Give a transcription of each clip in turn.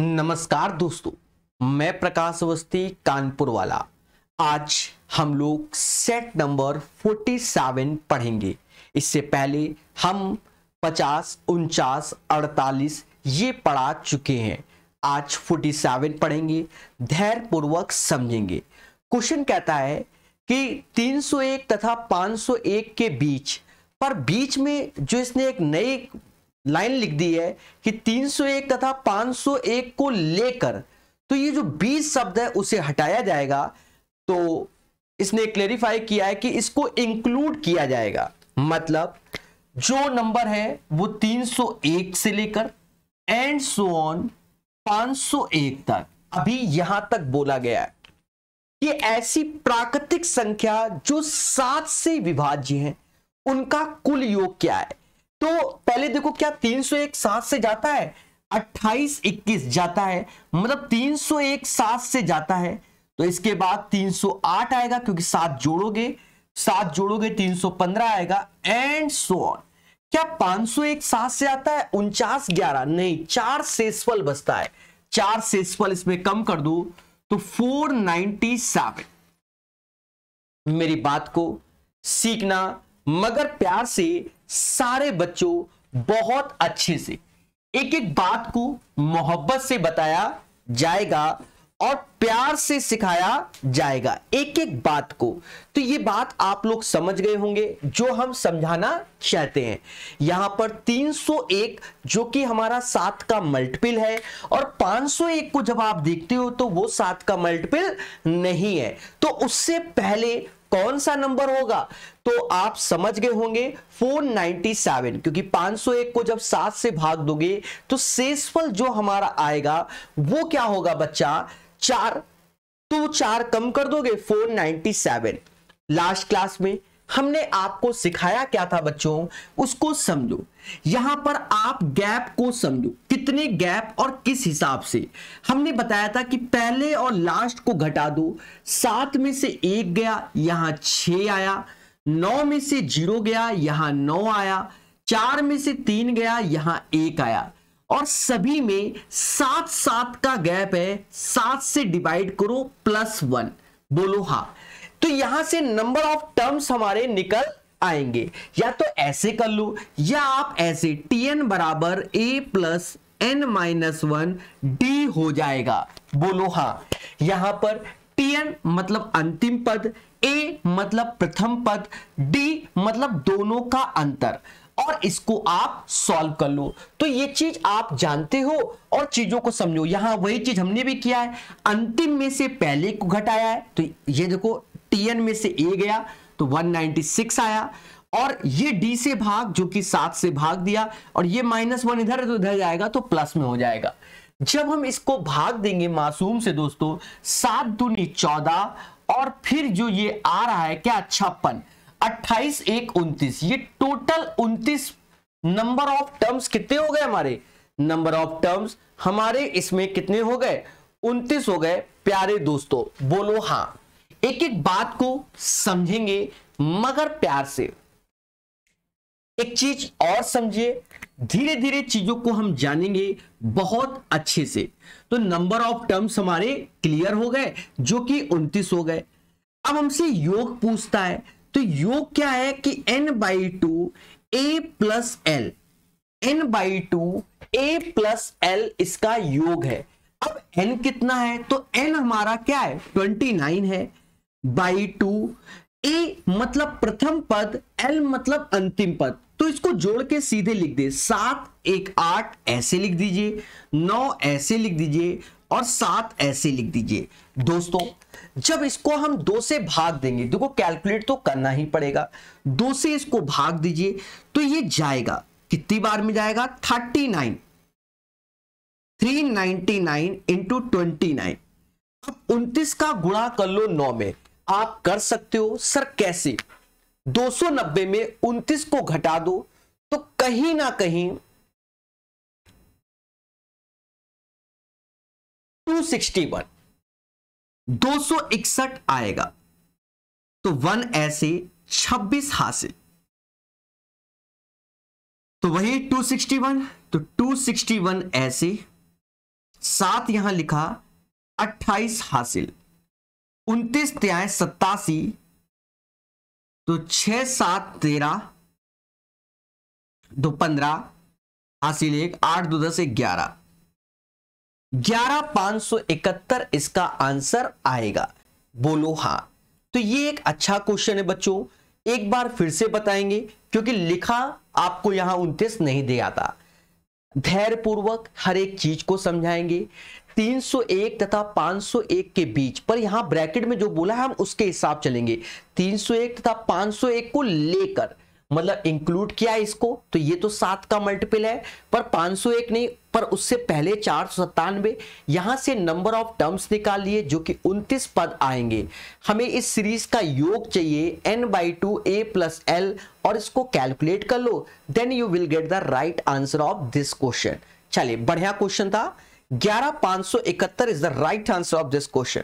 नमस्कार दोस्तों मैं प्रकाश अवस्थी कानपुर वाला आज हम लोग सेट नंबर 47 पढ़ेंगे इससे पहले हम पचास उनचास अड़तालीस ये पढ़ा चुके हैं आज 47 पढ़ेंगे धैर्य पूर्वक समझेंगे क्वेश्चन कहता है कि 301 तथा 501 के बीच पर बीच में जो इसने एक नई लाइन लिख दी है कि 301 तथा 501 को लेकर तो ये जो 20 शब्द है उसे हटाया जाएगा तो इसने क्लेरिफाई किया है कि इसको इंक्लूड किया जाएगा मतलब जो नंबर है वो 301 से लेकर एंड सो ऑन 501 तक अभी यहां तक बोला गया है कि ऐसी प्राकृतिक संख्या जो सात से विभाज्य है उनका कुल योग क्या है तो पहले देखो क्या 301 सात से जाता है 28 21 जाता है मतलब 301 सात से जाता है तो इसके बाद 308 आएगा क्योंकि सात जोड़ोगे सात जोड़ोगे 315 आएगा एंड सो ऑन क्या 501 सात से आता है उनचास ग्यारह नहीं चार सेसफल बचता है चार सेसफल इसमें कम कर दू तो 497 मेरी बात को सीखना मगर प्यार से सारे बच्चों बहुत अच्छे से एक एक बात को मोहब्बत से बताया जाएगा और प्यार से सिखाया जाएगा एक एक बात को तो ये बात आप लोग समझ गए होंगे जो हम समझाना चाहते हैं यहां पर 301 जो कि हमारा सात का मल्टीपल है और 501 को जब आप देखते हो तो वो सात का मल्टीपल नहीं है तो उससे पहले कौन सा नंबर होगा तो आप समझ गए होंगे 497 क्योंकि 501 को जब 7 से भाग दोगे तो शेषफल जो हमारा आएगा वो क्या होगा बच्चा चार तो चार कम कर दोगे 497 लास्ट क्लास में हमने आपको सिखाया क्या था बच्चों उसको समझो यहां पर आप गैप को समझो कितने गैप और किस हिसाब से हमने बताया था कि पहले और लास्ट को घटा दो सात में से एक गया यहां छ आया नौ में से जीरो गया यहां नौ आया चार में से तीन गया यहां एक आया और सभी में सात सात का गैप है सात से डिवाइड करो प्लस वन बोलो हाँ तो यहां से नंबर ऑफ टर्म्स हमारे निकल आएंगे या तो ऐसे कर लो या आप ऐसे टी एन बराबर A plus N minus one D हो जाएगा बोलो हाँ यहां पर टी एन मतलब अंतिम पद ए मतलब प्रथम पद डी मतलब दोनों का अंतर और इसको आप सॉल्व कर लो तो ये चीज आप जानते हो और चीजों को समझो यहां वही चीज हमने भी किया है अंतिम में से पहले को घटाया है तो ये देखो टीएन में से ए गया तो 196 आया और ये डी से भाग जो कि सात से भाग दिया और ये माइनस वन इधर तो इधर जाएगा तो प्लस में हो जाएगा जब हम इसको भाग देंगे मासूम से दोस्तों सात दूनी चौदह और फिर जो ये आ रहा है क्या छप्पन अट्ठाईस एक उन्तीस ये टोटल उन्तीस नंबर ऑफ टर्म्स कितने हो गए हमारे नंबर ऑफ टर्म्स हमारे इसमें कितने हो गए उन्तीस हो गए प्यारे दोस्तों बोलो हाँ एक एक बात को समझेंगे मगर प्यार से एक चीज और समझिए धीरे धीरे चीजों को हम जानेंगे बहुत अच्छे से तो नंबर ऑफ टर्म्स हमारे क्लियर हो गए जो कि 29 हो गए अब हमसे योग पूछता है तो योग क्या है कि n by two A plus L N by two A plus L इसका योग है अब n कितना है तो n हमारा क्या है 29 है बाई टू ए मतलब प्रथम पद एल मतलब अंतिम पद तो इसको जोड़ के सीधे लिख दे सात एक आठ ऐसे लिख दीजिए नौ ऐसे लिख दीजिए और सात ऐसे लिख दीजिए दोस्तों जब इसको हम दो से भाग देंगे देखो कैलकुलेट तो करना ही पड़ेगा दो से इसको भाग दीजिए तो ये जाएगा कितनी बार में जाएगा thirty nine three ninety nine into twenty nine अब उन्तीस का गुणा कर लो नौ में आप कर सकते हो सर कैसे 290 में 29 को घटा दो तो कहीं ना कहीं 261 261 आएगा तो वन ऐसे 26 हासिल तो वही 261 तो 261 ऐसे सात यहां लिखा 28 हासिल उनतीस त्याय सत्तासी तो छ सात तेरह दो पंद्रह हासिल एक आठ दो दस ग्यारह ग्यारह पांच सौ इकहत्तर इसका आंसर आएगा बोलो हां तो ये एक अच्छा क्वेश्चन है बच्चों एक बार फिर से बताएंगे क्योंकि लिखा आपको यहां उनतीस नहीं दिया था धैर्यपूर्वक हर एक चीज को समझाएंगे 301 तथा 501 के बीच पर यहां ब्रैकेट में जो बोला है हम उसके हिसाब चलेंगे 301 तथा 501 को लेकर मतलब इंक्लूड किया है इसको तो ये तो सात का मल्टीपल है पर 501 नहीं पर उससे पहले चार सौ सत्तानवे यहां से नंबर ऑफ टर्म्स निकाल लिए जो कि 29 पद आएंगे हमें इस सीरीज का योग चाहिए N by two A plus L और इसको कैलकुलेट कर लो then you will get the right answer of this question चलिए बढ़िया क्वेश्चन था ग्यारह पांच सौ इकहत्तर is the right answer of this question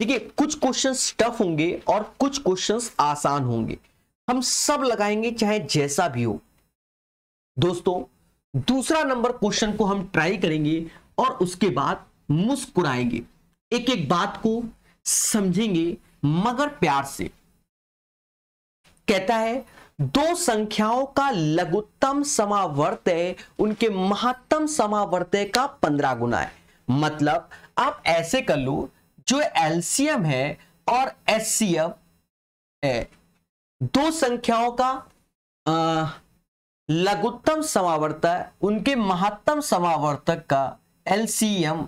ठीक है कुछ क्वेश्चन टफ होंगे और कुछ क्वेश्चन आसान होंगे हम सब लगाएंगे चाहे जैसा भी हो दोस्तों दूसरा नंबर क्वेश्चन को हम ट्राई करेंगे और उसके बाद मुस्कुराएंगे एक एक बात को समझेंगे मगर प्यार से कहता है दो संख्याओं का लघुत्तम समावर्तय उनके महत्तम समावर्तय का पंद्रह गुना है मतलब आप ऐसे कर लो जो एलसीएम है और एससीएम है दो संख्याओं का लघुत्तम समावर्तक उनके महत्तम समावर्तक का एलसीएम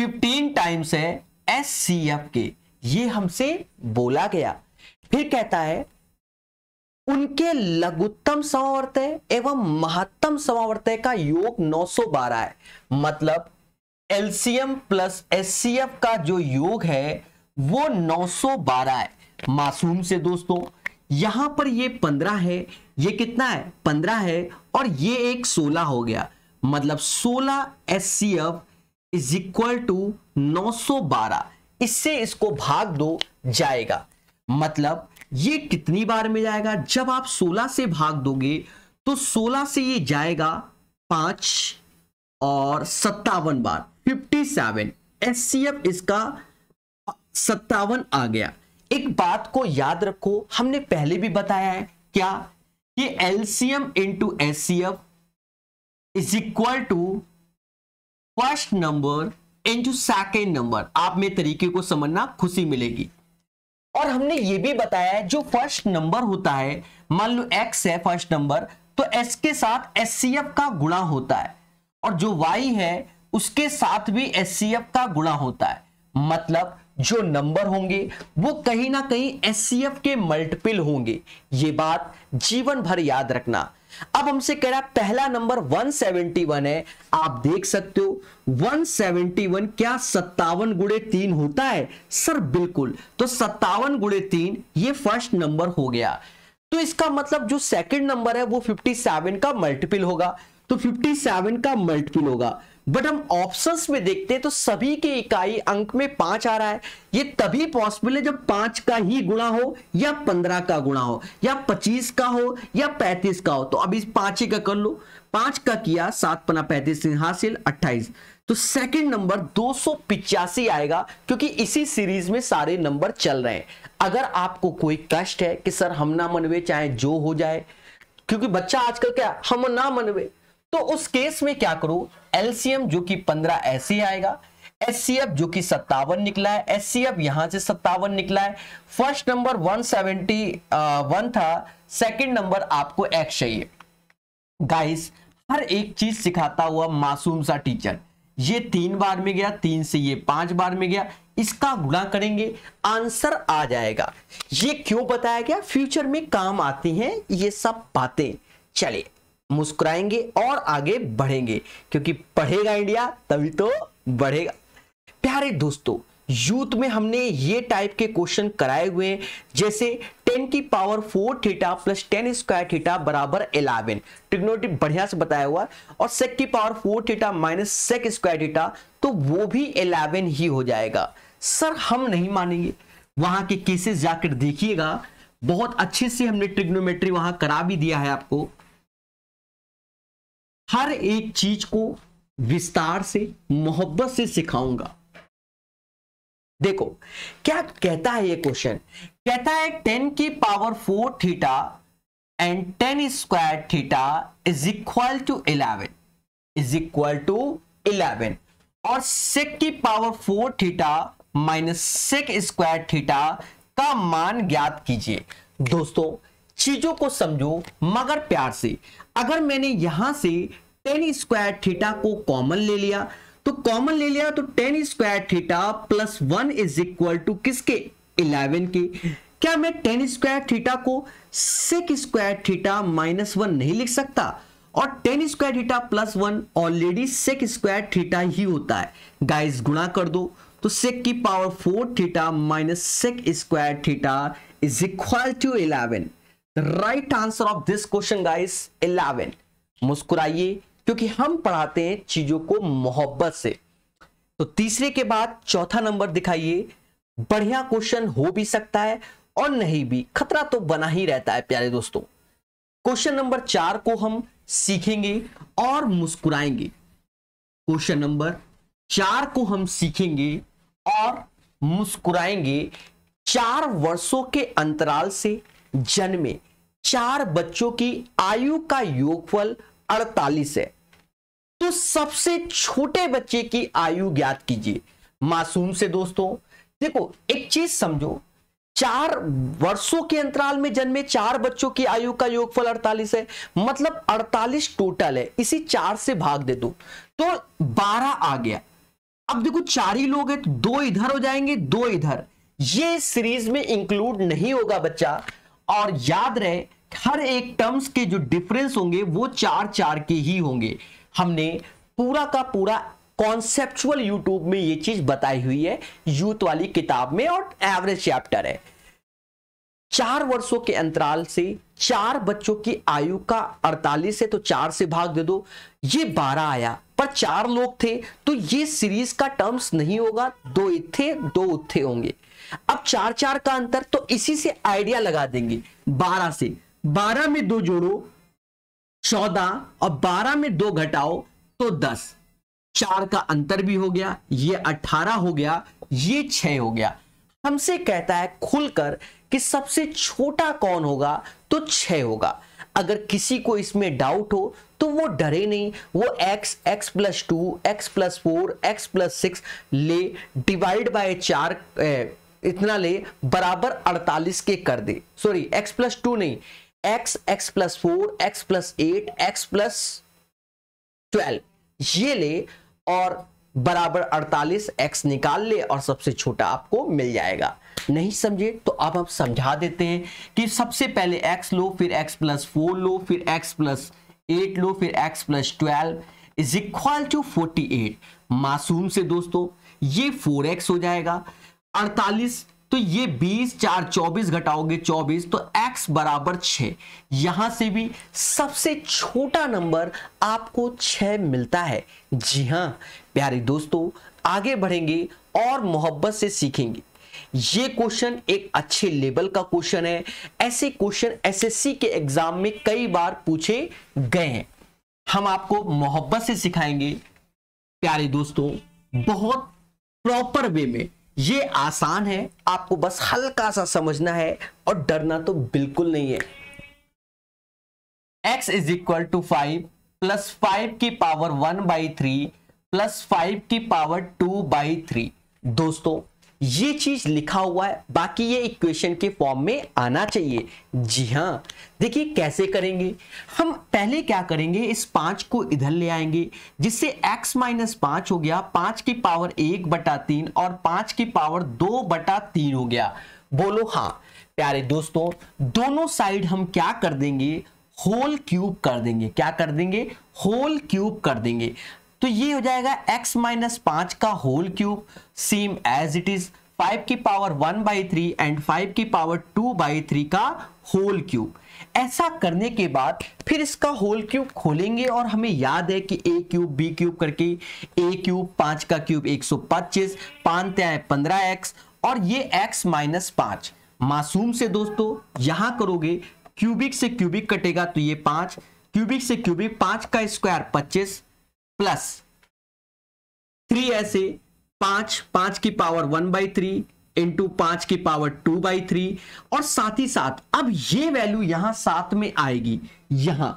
15 टाइम्स है एफ के ये हमसे बोला गया फिर कहता है उनके लघुत्तम समावर्तय एवं महत्तम समावर्तय का योग 912 है मतलब एलसीएम प्लस एस का जो योग है वो 912 है मासूम से दोस्तों यहां पर ये 15 है ये कितना है 15 है और ये एक 16 हो गया मतलब 16 एफ इज इक्वल टू 912 इससे इसको भाग दो जाएगा मतलब ये कितनी बार में जाएगा जब आप 16 से भाग दोगे तो 16 से ये जाएगा पांच और सत्तावन बार 57 सेवन इसका सत्तावन आ गया एक बात को याद रखो हमने पहले भी बताया है क्या कि LCM into F is equal to first number into second number आप में तरीके को समझना खुशी मिलेगी और हमने ये भी बताया जो फर्स्ट नंबर होता है मान लो एक्स है फर्स्ट नंबर तो एस के साथ एस का गुणा होता है और जो वाई है उसके साथ भी एस का गुणा होता है मतलब जो नंबर होंगे वो कहीं ना कहीं एस के मल्टीपल होंगे ये बात जीवन भर याद रखना अब हमसे कह रहा पहला नंबर 171 है आप देख सकते हो 171 क्या सत्तावन गुड़े तीन होता है सर बिल्कुल तो सत्तावन गुड़े तीन ये फर्स्ट नंबर हो गया तो इसका मतलब जो सेकंड नंबर है वो 57 का मल्टीपल होगा तो 57 का मल्टीपल होगा बट हम ऑप्शंस में देखते हैं तो सभी के इकाई अंक में पांच आ रहा है ये तभी पॉसिबल है जब पांच का ही गुणा हो या पंद्रह का गुणा हो या पच्चीस का हो या पैंतीस का हो तो अभी पांच ही का कर लो पांच का किया सात पना पैंतीस हासिल अट्ठाईस तो सेकंड नंबर दो आएगा क्योंकि इसी सीरीज में सारे नंबर चल रहे हैं अगर आपको कोई कष्ट है कि सर हम ना मनवे चाहे जो हो जाए क्योंकि बच्चा आजकल क्या हम ना मनवे तो उस केस में क्या करो एलसीएम जो कि पंद्रह ऐसे आएगा एससीएफ जो कि सत्तावन निकला है एससीएफ यहां से सत्तावन निकला है फर्स्ट नंबर 171 था सेकंड नंबर आपको एक्स चाहिए गाइस हर एक चीज सिखाता हुआ मासूम सा टीचर ये तीन बार में गया तीन से ये पांच बार में गया इसका गुणा करेंगे आंसर आ जाएगा ये क्यों बताया गया फ्यूचर में काम आती हैं ये सब बातें चलिए मुस्कुराएंगे और आगे बढ़ेंगे क्योंकि पढ़ेगा इंडिया तभी तो बढ़ेगा प्यारे दोस्तों यूथ में हमने ये टाइप के क्वेश्चन कराए हुए हैं जैसे 10 की power 4 theta plus 10 square theta बराबर 11 ट्रिग्नोमेट्री बढ़िया से बताया हुआ और सेक की power 4 theta minus sec square theta तो वो भी 11 ही हो जाएगा सर हम नहीं मानेंगे वहां के केसेस जाकर देखिएगा बहुत अच्छे से हमने ट्रिग्नोमेट्री वहां करा भी दिया है आपको हर एक चीज को विस्तार से मोहब्बत से सिखाऊंगा देखो क्या कहता है ये क्वेश्चन कहता है टेन की power four theta and tan square theta is equal to eleven is equal to eleven और सेक की power four theta minus sec square theta का मान ज्ञात कीजिए दोस्तों चीजों को समझो मगर प्यार से अगर मैंने यहां से टेन स्क्वायर थीटा को कॉमन ले लिया तो कॉमन ले लिया तो tan square theta plus one is equal to किसके इलेवन के क्या मैं टेन स्क्वायर थीटा को sec square theta minus one नहीं लिख सकता और tan square theta plus one already sec square theta ही होता है गाइस गुणा कर दो तो सिक की power four theta minus sec square theta is equal to eleven right answer of this question guys eleven मुस्कुराइए क्योंकि हम पढ़ाते हैं चीजों को मोहब्बत से तो तीसरे के बाद चौथा नंबर दिखाइए बढ़िया क्वेश्चन हो भी सकता है और नहीं भी खतरा तो बना ही रहता है प्यारे दोस्तों क्वेश्चन नंबर चार को हम सीखेंगे और मुस्कुराएंगे क्वेश्चन नंबर चार को हम सीखेंगे और मुस्कुराएंगे चार वर्षों के अंतराल से जन्मे चार बच्चों की आयु का योगफल 48 है तो सबसे छोटे बच्चे की आयु ज्ञात कीजिए मासूम से दोस्तों देखो एक चीज समझो चार वर्षों के अंतराल में जन्मे चार बच्चों की आयु का योगफल 48 है मतलब 48 टोटल है इसी चार से भाग दे दो तो 12 आ गया अब देखो चार ही लोग हैं तो दो इधर हो जाएंगे दो इधर ये सीरीज में इंक्लूड नहीं होगा बच्चा और याद रहे हर एक टर्म्स के जो डिफरेंस होंगे वो चार चार के ही होंगे हमने पूरा का पूरा कॉन्सेप्चुअल यूट्यूब में ये चीज बताई हुई है यूथ वाली किताब में और एवरेज चैप्टर है चार वर्षों के अंतराल से चार बच्चों की आयु का 48 है तो चार से भाग दे दो ये 12 आया पर चार लोग थे तो ये सीरीज का टर्म्स नहीं होगा दो इथे दो उत्थे होंगे अब चार चार का अंतर तो इसी से आइडिया लगा देंगे बारह से बारह में दो जोड़ो चौदह और बारह में दो घटाओ तो दस चार का अंतर भी हो गया ये अठारह हो गया ये छह हो गया हमसे कहता है खुलकर कि सबसे छोटा कौन होगा तो छह होगा अगर किसी को इसमें डाउट हो तो वो डरे नहीं वो x x plus two x plus four x plus six ले डिवाइड बाय चार ए, इतना ले बराबर 48 के कर दे सॉरी x प्लस टू नहीं x x plus four x plus eight x plus twelve ये ले और बराबर 48 x निकाल ले और सबसे छोटा आपको मिल जाएगा नहीं समझे तो अब हम समझा देते हैं कि सबसे पहले x लो फिर x प्लस फोर लो फिर x प्लस एट लो फिर x plus twelve is equal to forty eight मासूम से दोस्तों ये फोर एक्स हो जाएगा अड़तालीस तो ये 20 चार 24 घटाओगे 24 तो x बराबर 6 यहां से भी सबसे छोटा नंबर आपको 6 मिलता है जी हां प्यारे दोस्तों आगे बढ़ेंगे और मोहब्बत से सीखेंगे ये क्वेश्चन एक अच्छे लेवल का क्वेश्चन है ऐसे क्वेश्चन एसएससी के एग्जाम में कई बार पूछे गए हैं हम आपको मोहब्बत से सिखाएंगे प्यारे दोस्तों बहुत प्रॉपर वे में ये आसान है आपको बस हल्का सा समझना है और डरना तो बिल्कुल नहीं है x is equal to five plus five की power one by three plus five की पावर टू बाई थ्री दोस्तों ये चीज लिखा हुआ है बाकी ये इक्वेशन के फॉर्म में आना चाहिए जी हाँ देखिए कैसे करेंगे हम पहले क्या करेंगे इस पांच को इधर ले आएंगे जिससे x माइनस पांच हो गया पांच की पावर एक बटा तीन और पांच की पावर दो बटा तीन हो गया बोलो हाँ प्यारे दोस्तों दोनों साइड हम क्या कर देंगे होल क्यूब कर देंगे क्या कर देंगे होल क्यूब कर देंगे तो ये हो जाएगा x माइनस पांच का whole cube same as it is five की power one by three and five की पावर टू बाई थ्री का होल क्यूब ऐसा करने के बाद फिर इसका होल क्यूब खोलेंगे और हमें याद है कि ए क्यूब बी क्यूब करके ए क्यूब पांच का क्यूब एक सौ पच्चीस पांच पंद्रह एक्स और ये एक्स माइनस पांच मासूम से दोस्तों यहां करोगे क्यूबिक से क्यूबिक कटेगा तो ये पांच क्यूबिक से क्यूबिक पांच का स्क्वायर पच्चीस प्लस थ्री ऐसे पांच पांच की power one by three into पांच की पावर टू बाई थ्री और साथ ही साथ अब ये वैल्यू यहां साथ में आएगी यहां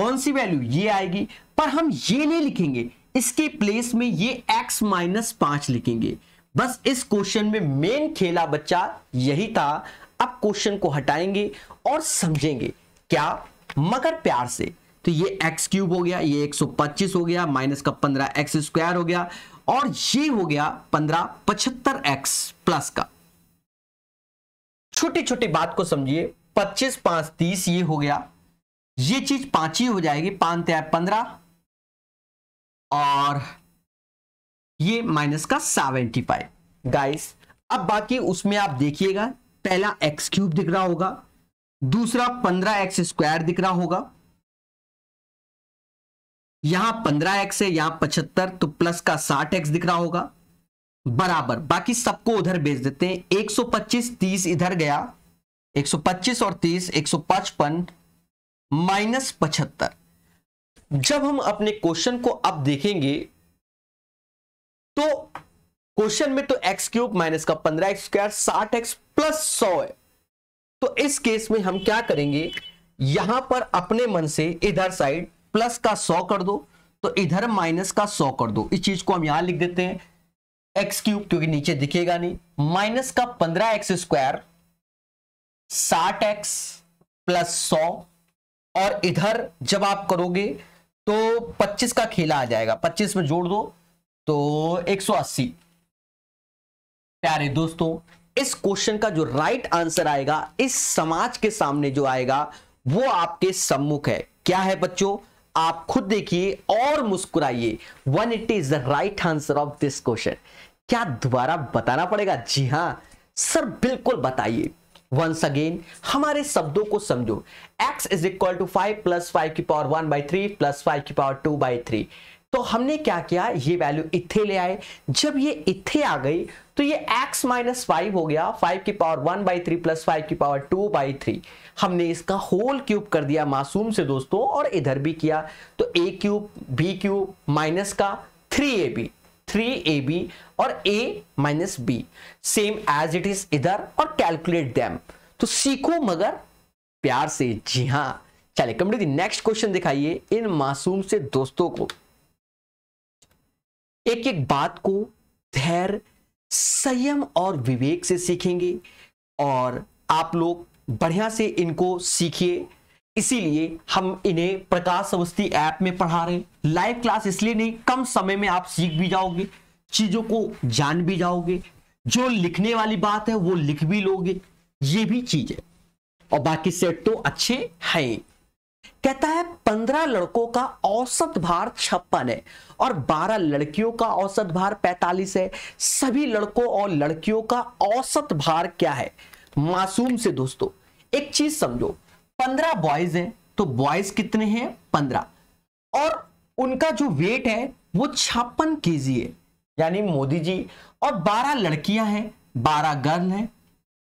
कौन सी वैल्यू ये आएगी पर हम ये नहीं लिखेंगे इसके प्लेस में ये x माइनस पांच लिखेंगे बस इस क्वेश्चन में मेन खेला बच्चा यही था अब क्वेश्चन को हटाएंगे और समझेंगे क्या मगर प्यार से तो ये एक्स क्यूब हो गया ये 125 हो गया माइनस का पंद्रह एक्स स्क्वायर हो गया और ये हो गया पंद्रह पचहत्तर एक्स प्लस का छोटी छोटी बात को समझिए 25 पांच तीस ये हो गया ये चीज पांच ही हो जाएगी पांच पंद्रह और ये माइनस का सेवेंटी फाइव गाइस अब बाकी उसमें आप देखिएगा पहला एक्स क्यूब दिख रहा होगा दूसरा पंद्रह एक्स स्क्वायर दिख रहा होगा यहां पंद्रह एक्स है यहां पचहत्तर तो प्लस का साठ एक्स दिख रहा होगा बराबर बाकी सबको उधर भेज देते हैं एक सौ पच्चीस तीस इधर गया एक सौ पच्चीस और तीस एक सौ पचपन माइनस पचहत्तर जब हम अपने क्वेश्चन को अब देखेंगे तो क्वेश्चन में तो एक्स क्यूब माइनस का पंद्रह एक्स स्क्वायर साठ एक्स प्लस सौ है तो इस केस में हम क्या करेंगे यहां पर अपने मन से इधर साइड प्लस का सौ कर दो तो इधर माइनस का सौ कर दो इस चीज को हम यहां लिख देते हैं एक्स क्यूब क्योंकि नीचे दिखेगा नहीं माइनस का पंद्रह एक्स स्क्वायर साठ एक्स प्लस सौ और इधर जब आप करोगे तो पच्चीस का खेला आ जाएगा पच्चीस में जोड़ दो तो एक अस्सी प्यारे दोस्तों इस क्वेश्चन का जो राइट आंसर आएगा इस समाज के सामने जो आएगा वो आपके सम्मुख है क्या है बच्चों आप खुद देखिए और मुस्कुराइए one it is the right answer of this question क्या दोबारा बताना पड़ेगा जी हाँ सर बिल्कुल बताइए वंस अगेन हमारे शब्दों को समझो x is equal to five plus five की power one by three plus five की पावर टू बाई थ्री तो हमने क्या किया ये वैल्यू इथे ले आए जब ये इथे आ गई तो ये x माइनस फाइव हो गया फाइव की power one by three plus five की पावर टू बाई थ्री हमने इसका होल क्यूब कर दिया मासूम से दोस्तों और इधर भी किया तो a cube B cube minus का three A b three A B और a minus b same as it is इधर और कैलकुलेट दैम तो सीखो मगर प्यार से जी हां चलिए कम नेक्स्ट क्वेश्चन दिखाइए इन मासूम से दोस्तों को एक एक बात को धैर्य संयम और विवेक से सीखेंगे और आप लोग बढ़िया से इनको सीखिए इसीलिए हम इन्हें प्रकाश अवस्थी ऐप में पढ़ा रहे हैं लाइव क्लास इसलिए नहीं कम समय में आप सीख भी जाओगे चीजों को जान भी जाओगे जो लिखने वाली बात है वो लिख भी लोगे ये भी चीज है और बाकी सेट तो अच्छे हैं कहता है पंद्रह लड़कों का औसत भार छप्पन है और बारह लड़कियों का औसत भार पैतालीस है सभी लड़कों और लड़कियों का औसत भार क्या है मासूम से दोस्तों एक चीज समझो पंद्रह बॉयज हैं तो बॉयज कितने हैं पंद्रह और उनका जो वेट है वो छप्पन के जी है यानी मोदी जी और बारह लड़कियां हैं बारह गर्ल हैं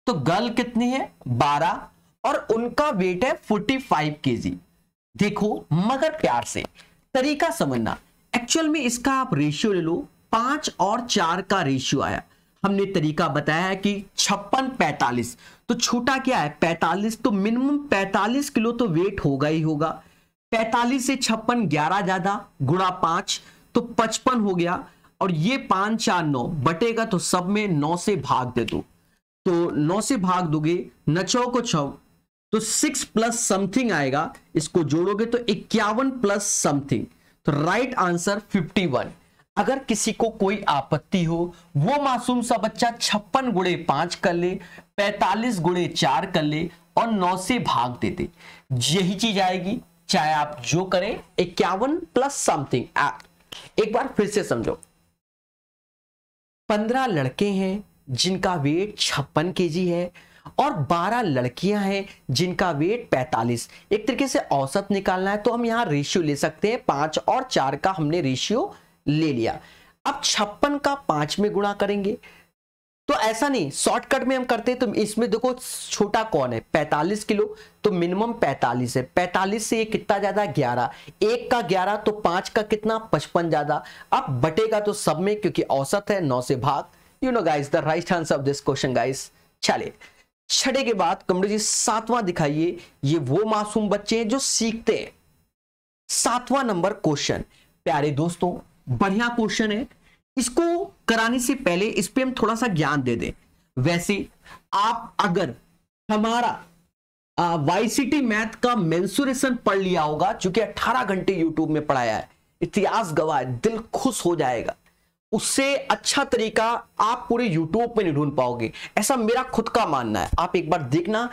तो गर्ल कितनी है बारह और उनका वेट है फोर्टी फाइव के जी देखो मगर प्यार से तरीका समझना एक्चुअल में इसका आप रेशियो ले लो पांच और चार का रेशियो आया हमने तरीका बताया है कि छप्पन पैंतालीस तो छूटा क्या है पैंतालीस तो मिनिमम पैंतालीस किलो तो वेट होगा ही होगा पैंतालीस से छप्पन ग्यारह ज्यादा गुणा पांच तो पचपन हो गया और ये पांच चार नौ बटेगा तो सब में नौ से भाग दे दो तो नौ से भाग दोगे न छो को छ तो सिक्स प्लस समथिंग आएगा इसको जोड़ोगे तो इक्यावन प्लस समथिंग तो राइट आंसर फिफ्टी वन अगर किसी को कोई आपत्ति हो वो मासूम सा बच्चा छप्पन गुड़े पांच कर ले पैतालीस गुड़े चार कर ले और नौ से भाग दे दे यही चीज आएगी चाहे आप जो करें इक्यावन प्लस समथिंग एक बार फिर से समझो पंद्रह लड़के हैं जिनका वेट छप्पन के है और 12 लड़कियां हैं जिनका वेट 45 एक तरीके से औसत निकालना है तो हम यहां रेशियो ले सकते हैं पांच और चार का हमने रेशियो ले लिया अब छप्पन का पांच में गुणा करेंगे तो ऐसा नहीं शॉर्टकट में हम करते हैं तो इसमें देखो छोटा कौन है पैंतालीस किलो तो मिनिमम पैंतालीस है पैंतालीस से ये कितना ज्यादा ग्यारह एक का ग्यारह तो पांच का कितना पचपन ज्यादा अब बटेगा तो सब में क्योंकि औसत है नौ से भाग you know guys the right answer of this question guys चले छठे के बाद कमरे जी सातवां दिखाइए ये वो मासूम बच्चे हैं जो सीखते हैं सातवां नंबर क्वेश्चन प्यारे दोस्तों बढ़िया क्वेश्चन है इसको कराने से पहले इस पर हम थोड़ा सा ज्ञान दे दें वैसे आप अगर हमारा वाईसीटी मैथ का मेंसुरेशन पढ़ लिया होगा चूंकि 18 घंटे यूट्यूब में पढ़ाया है इतिहास गवाह दिल खुश हो जाएगा उससे अच्छा तरीका आप पूरे यूट्यूब पे नहीं ढूंढ पाओगे ऐसा मेरा खुद का मानना है आप एक बार देखना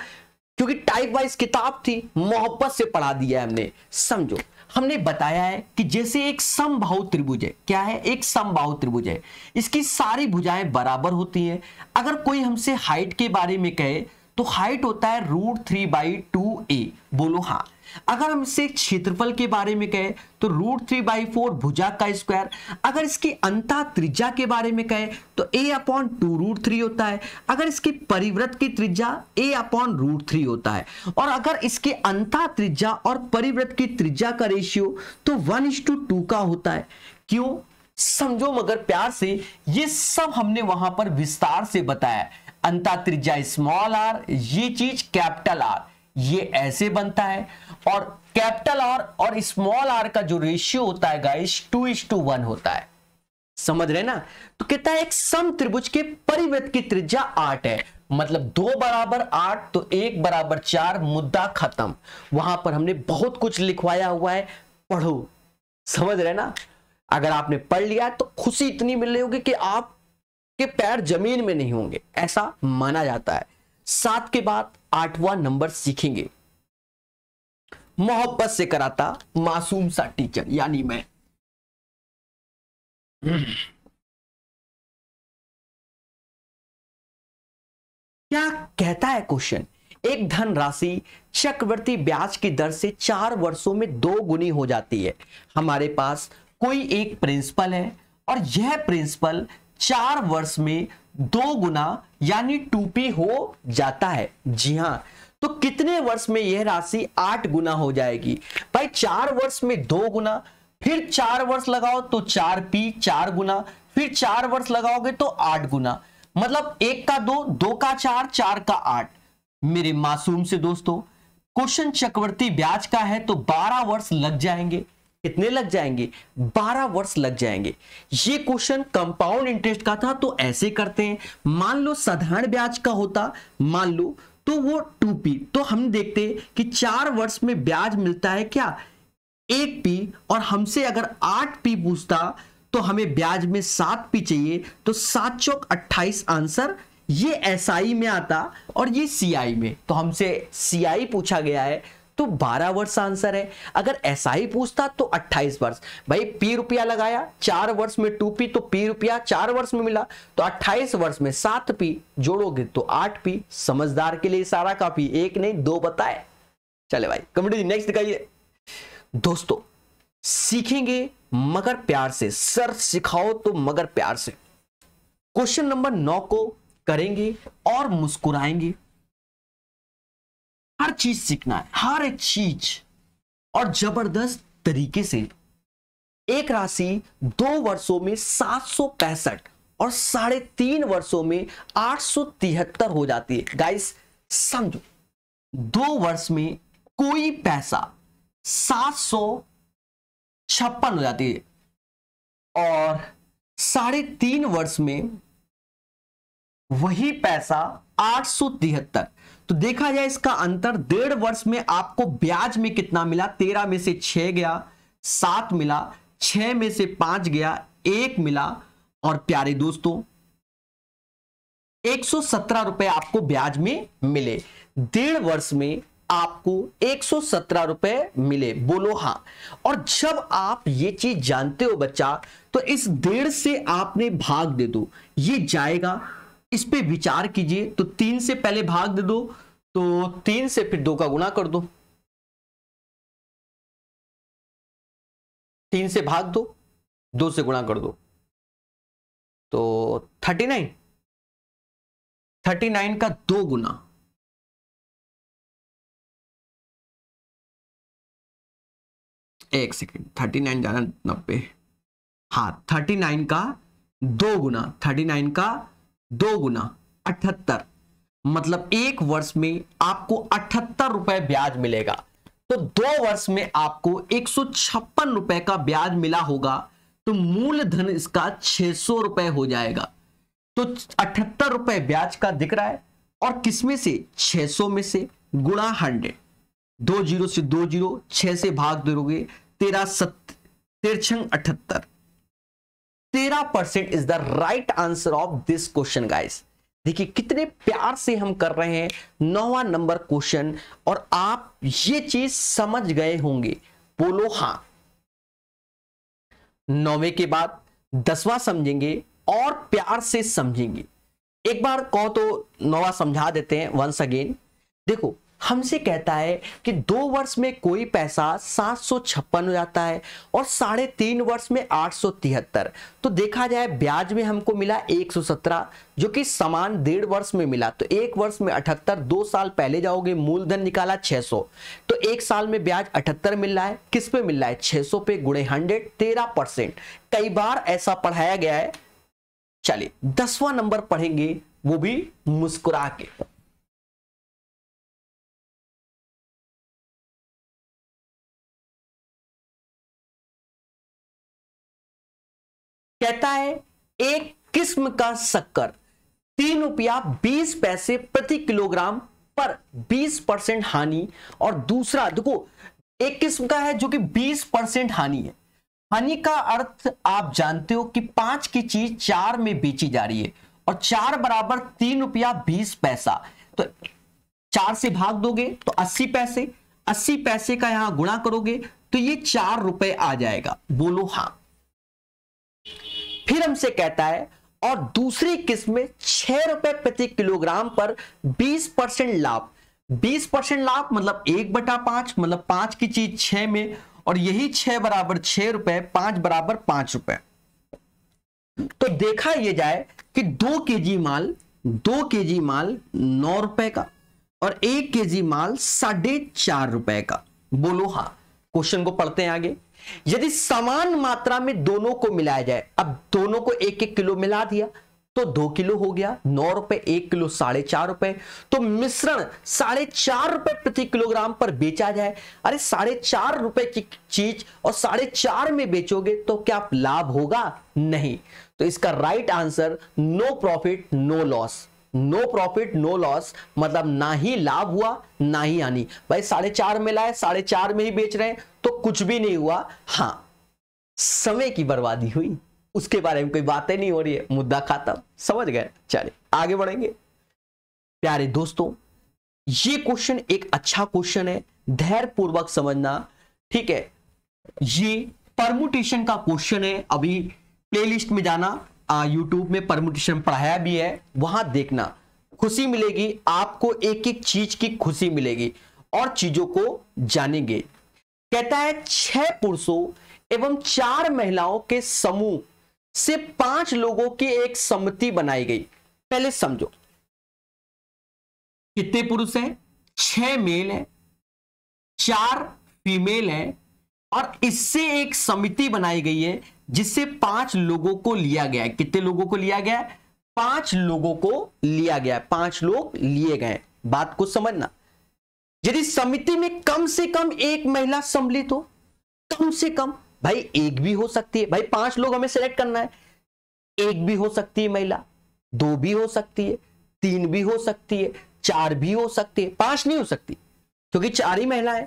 क्योंकि टाइप वाइज किताब थी मोहब्बत से पढ़ा दिया हमने समझो हमने बताया है कि जैसे एक समबाहु त्रिभुज है क्या है एक समबाहु त्रिभुज है इसकी सारी भुजाएं बराबर होती हैं अगर कोई हमसे हाइट के बारे में कहे तो हाइट होता है root three by two a बोलो हाँ अगर हम इसे क्षेत्रफल के बारे में कहें तो रूट थ्री बाई फोर भुजा का स्क्वायर अगर इसकी अंता त्रिज्या के बारे में कहें तो a upon two root three होता है अगर इसकी परिवृत्त की त्रिज्या ए अपॉन रूट थ्री होता है और अगर इसके अंता त्रिज्या और परिवृत्त की त्रिज्या का रेशियो तो वन इज टू टू का होता है क्यों समझो मगर प्यार से ये सब हमने वहां पर विस्तार से बताया अंता त्रिज्या स्मॉल आर ये चीज कैपिटल आर ये ऐसे बनता है और कैपिटल आर और स्मॉल आर का जो रेशियो होता है guys two is to one होता है समझ रहे ना तो कहता है एक सम त्रिभुज के परिवृत्त की त्रिज्या आठ है मतलब दो बराबर आठ तो एक बराबर चार मुद्दा खत्म वहां पर हमने बहुत कुछ लिखवाया हुआ है पढ़ो समझ रहे ना अगर आपने पढ़ लिया तो खुशी इतनी मिल रही होगी कि आपके पैर जमीन में नहीं होंगे ऐसा माना जाता है सात के बाद आठवां नंबर सीखेंगे मोहब्बत से कराता मासूम सा टीचर यानी मैं क्या कहता है क्वेश्चन एक धन राशि चक्रवर्ती ब्याज की दर से चार वर्षों में दो गुनी हो जाती है हमारे पास कोई एक प्रिंसिपल है और यह प्रिंसिपल चार वर्ष में दो गुना यानी टू पी हो जाता है जी हां तो कितने वर्ष में यह राशि आठ गुना हो जाएगी भाई चार वर्ष में दो गुना फिर चार वर्ष लगाओ तो चार पी चार गुना फिर चार वर्ष लगाओगे तो आठ गुना मतलब एक का दो दो का चार चार का आठ मेरे मासूम से दोस्तों क्वेश्चन चक्रवर्ती ब्याज का है तो बारह वर्ष लग जाएंगे कितने लग जाएंगे 12 वर्ष लग जाएंगे ये क्वेश्चन कंपाउंड इंटरेस्ट का था तो ऐसे करते हैं मान लो साधारण ब्याज का होता मान लो तो वो टू पी तो हम देखते कि चार वर्ष में ब्याज मिलता है क्या एक पी और हमसे अगर आठ पी पूछता तो हमें ब्याज में सात पी चाहिए तो सात चौक अट्ठाईस आंसर ये एसआई में आता और ये सीआई में तो हमसे सीआई पूछा गया है तो 12 वर्ष आंसर है अगर ऐसा ही पूछता तो 28 वर्ष भाई पी रुपया लगाया चार वर्ष में टू पी तो पी रुपया चार वर्ष में मिला तो 28 वर्ष में सात पी जोड़ोगे तो आठ पी समझदार के लिए सारा काफी एक नहीं दो बताए चले भाई कमेटी नेक्स्ट दिखाइए दोस्तों सीखेंगे मगर प्यार से सर सिखाओ तो मगर प्यार से क्वेश्चन नंबर नौ को करेंगे और मुस्कुराएंगे हर चीज सीखना है हर एक चीज और जबरदस्त तरीके से एक राशि दो वर्षों में सात और साढ़े तीन वर्षों में आठ हो जाती है गाइस समझो दो वर्ष में कोई पैसा सात सौ छप्पन हो जाती है और साढ़े तीन वर्ष में वही पैसा आठ सौ तिहत्तर तो देखा जाए इसका अंतर डेढ़ वर्ष में आपको ब्याज में कितना मिला तेरह में से छह गया सात मिला छह में से पांच गया एक मिला और प्यारे दोस्तों एक सौ सत्रह रुपए आपको ब्याज में मिले डेढ़ वर्ष में आपको एक सौ सत्रह रुपए मिले बोलो हाँ और जब आप ये चीज जानते हो बच्चा तो इस डेढ़ से आपने भाग दे दो ये जाएगा इस पे विचार कीजिए तो तीन से पहले भाग दे दो तो तीन से फिर दो का गुना कर दो तीन से भाग दो दो से गुणा कर दो तो थर्टी नाइन थर्टी नाइन का दो गुना एक सेकेंड थर्टी नाइन जाना नब्बे हाँ थर्टी नाइन का दो गुना थर्टी नाइन का दो गुना अठहत्तर मतलब एक वर्ष में आपको अठहत्तर रुपए ब्याज मिलेगा तो दो वर्ष में आपको एक रुपए का ब्याज मिला होगा तो मूलधन इसका छह सौ रुपए हो जाएगा तो अठहत्तर रुपए ब्याज का दिख रहा है और किसमें से 600 में से गुणा हंड्रेड दो जीरो से दो जीरो छह से भाग दोगे तेरह सत्तर तिरछंग अठहत्तर तेरह percent is the right answer of this question guys देखिए कितने प्यार से हम कर रहे हैं नौवा नंबर क्वेश्चन और आप ये चीज समझ गए होंगे बोलो हां नौवे के बाद दसवा समझेंगे और प्यार से समझेंगे एक बार कहो तो नौवा समझा देते हैं वंस अगेन देखो हमसे कहता है कि दो वर्ष में कोई पैसा सात सौ छप्पन हो जाता है और साढ़े तीन वर्ष में आठ सौ तिहत्तर तो देखा जाए ब्याज में हमको मिला एक सौ सत्रह जो कि समान डेढ़ वर्ष में मिला तो एक वर्ष में अठहत्तर दो साल पहले जाओगे मूलधन निकाला 600 तो एक साल में ब्याज अठहत्तर मिल रहा है किस पे मिल रहा है सौ पे गुड़े हंड्रेड तेरह परसेंट कई बार ऐसा पढ़ाया गया है चलिए दसवां नंबर पढ़ेंगे वो भी मुस्कुरा के कहता है एक किस्म का शक्कर तीन रुपया बीस पैसे प्रति किलोग्राम पर बीस परसेंट हानि और दूसरा देखो एक किस्म का है जो कि बीस परसेंट हानि है हानि का अर्थ आप जानते हो कि पांच की चीज चार में बेची जा रही है और चार बराबर तीन रुपया बीस पैसा तो चार से भाग दोगे तो अस्सी पैसे अस्सी पैसे का यहां गुणा करोगे तो ये चार रुपए आ जाएगा बोलो हां फिर हमसे कहता है और दूसरी किस्म में छह रुपए प्रति किलोग्राम पर 20 परसेंट लाभ 20 परसेंट लाभ मतलब एक बटा पांच मतलब पांच की चीज छह में और यही छह बराबर छह रुपए पांच बराबर पांच रुपए तो देखा यह जाए कि दो केजी माल दो केजी माल नौ रुपए का और एक केजी माल साढ़े चार रुपए का बोलो हा क्वेश्चन को पढ़ते हैं आगे यदि समान मात्रा में दोनों को मिलाया जाए अब दोनों को एक एक किलो मिला दिया तो दो किलो हो गया नौ रुपए एक किलो साढ़े चार रुपए तो मिश्रण साढ़े चार रुपए प्रति किलोग्राम पर बेचा जाए अरे साढ़े चार रुपए की चीज और साढ़े चार में बेचोगे तो क्या लाभ होगा नहीं तो इसका right answer no profit no loss no profit no loss मतलब ना ही लाभ हुआ ना ही हानि भाई साढ़े चार में लाए साढ़े चार में ही बेच रहे हैं तो कुछ भी नहीं हुआ हाँ समय की बर्बादी हुई उसके बारे में कोई बातें नहीं हो रही है मुद्दा खत्म समझ गए चलिए आगे बढ़ेंगे प्यारे दोस्तों ये क्वेश्चन एक अच्छा क्वेश्चन है धैर्य पूर्वक समझना ठीक है ये परमुटेशन का क्वेश्चन है अभी प्लेलिस्ट में जाना यूट्यूब में परमुटेशन पढ़ाया भी है वहां देखना खुशी मिलेगी आपको एक एक चीज की खुशी मिलेगी और चीजों को जानेंगे कहता है छह पुरुषों एवं चार महिलाओं के समूह से पांच लोगों की एक समिति बनाई गई पहले समझो कितने पुरुष हैं छह मेल हैं चार फीमेल हैं और इससे एक समिति बनाई गई है जिससे पांच लोगों को लिया गया है कितने लोगों को लिया गया है पांच लोगों को लिया गया है पांच लोग लिए गए बात को समझना यदि समिति में कम से कम एक महिला सम्मिलित हो कम से कम भाई एक भी हो सकती है भाई पांच लोग हमें सेलेक्ट करना है एक भी हो सकती है महिला दो भी हो सकती है तीन भी हो सकती है चार भी हो सकती है पांच नहीं हो सकती क्योंकि चार ही महिला है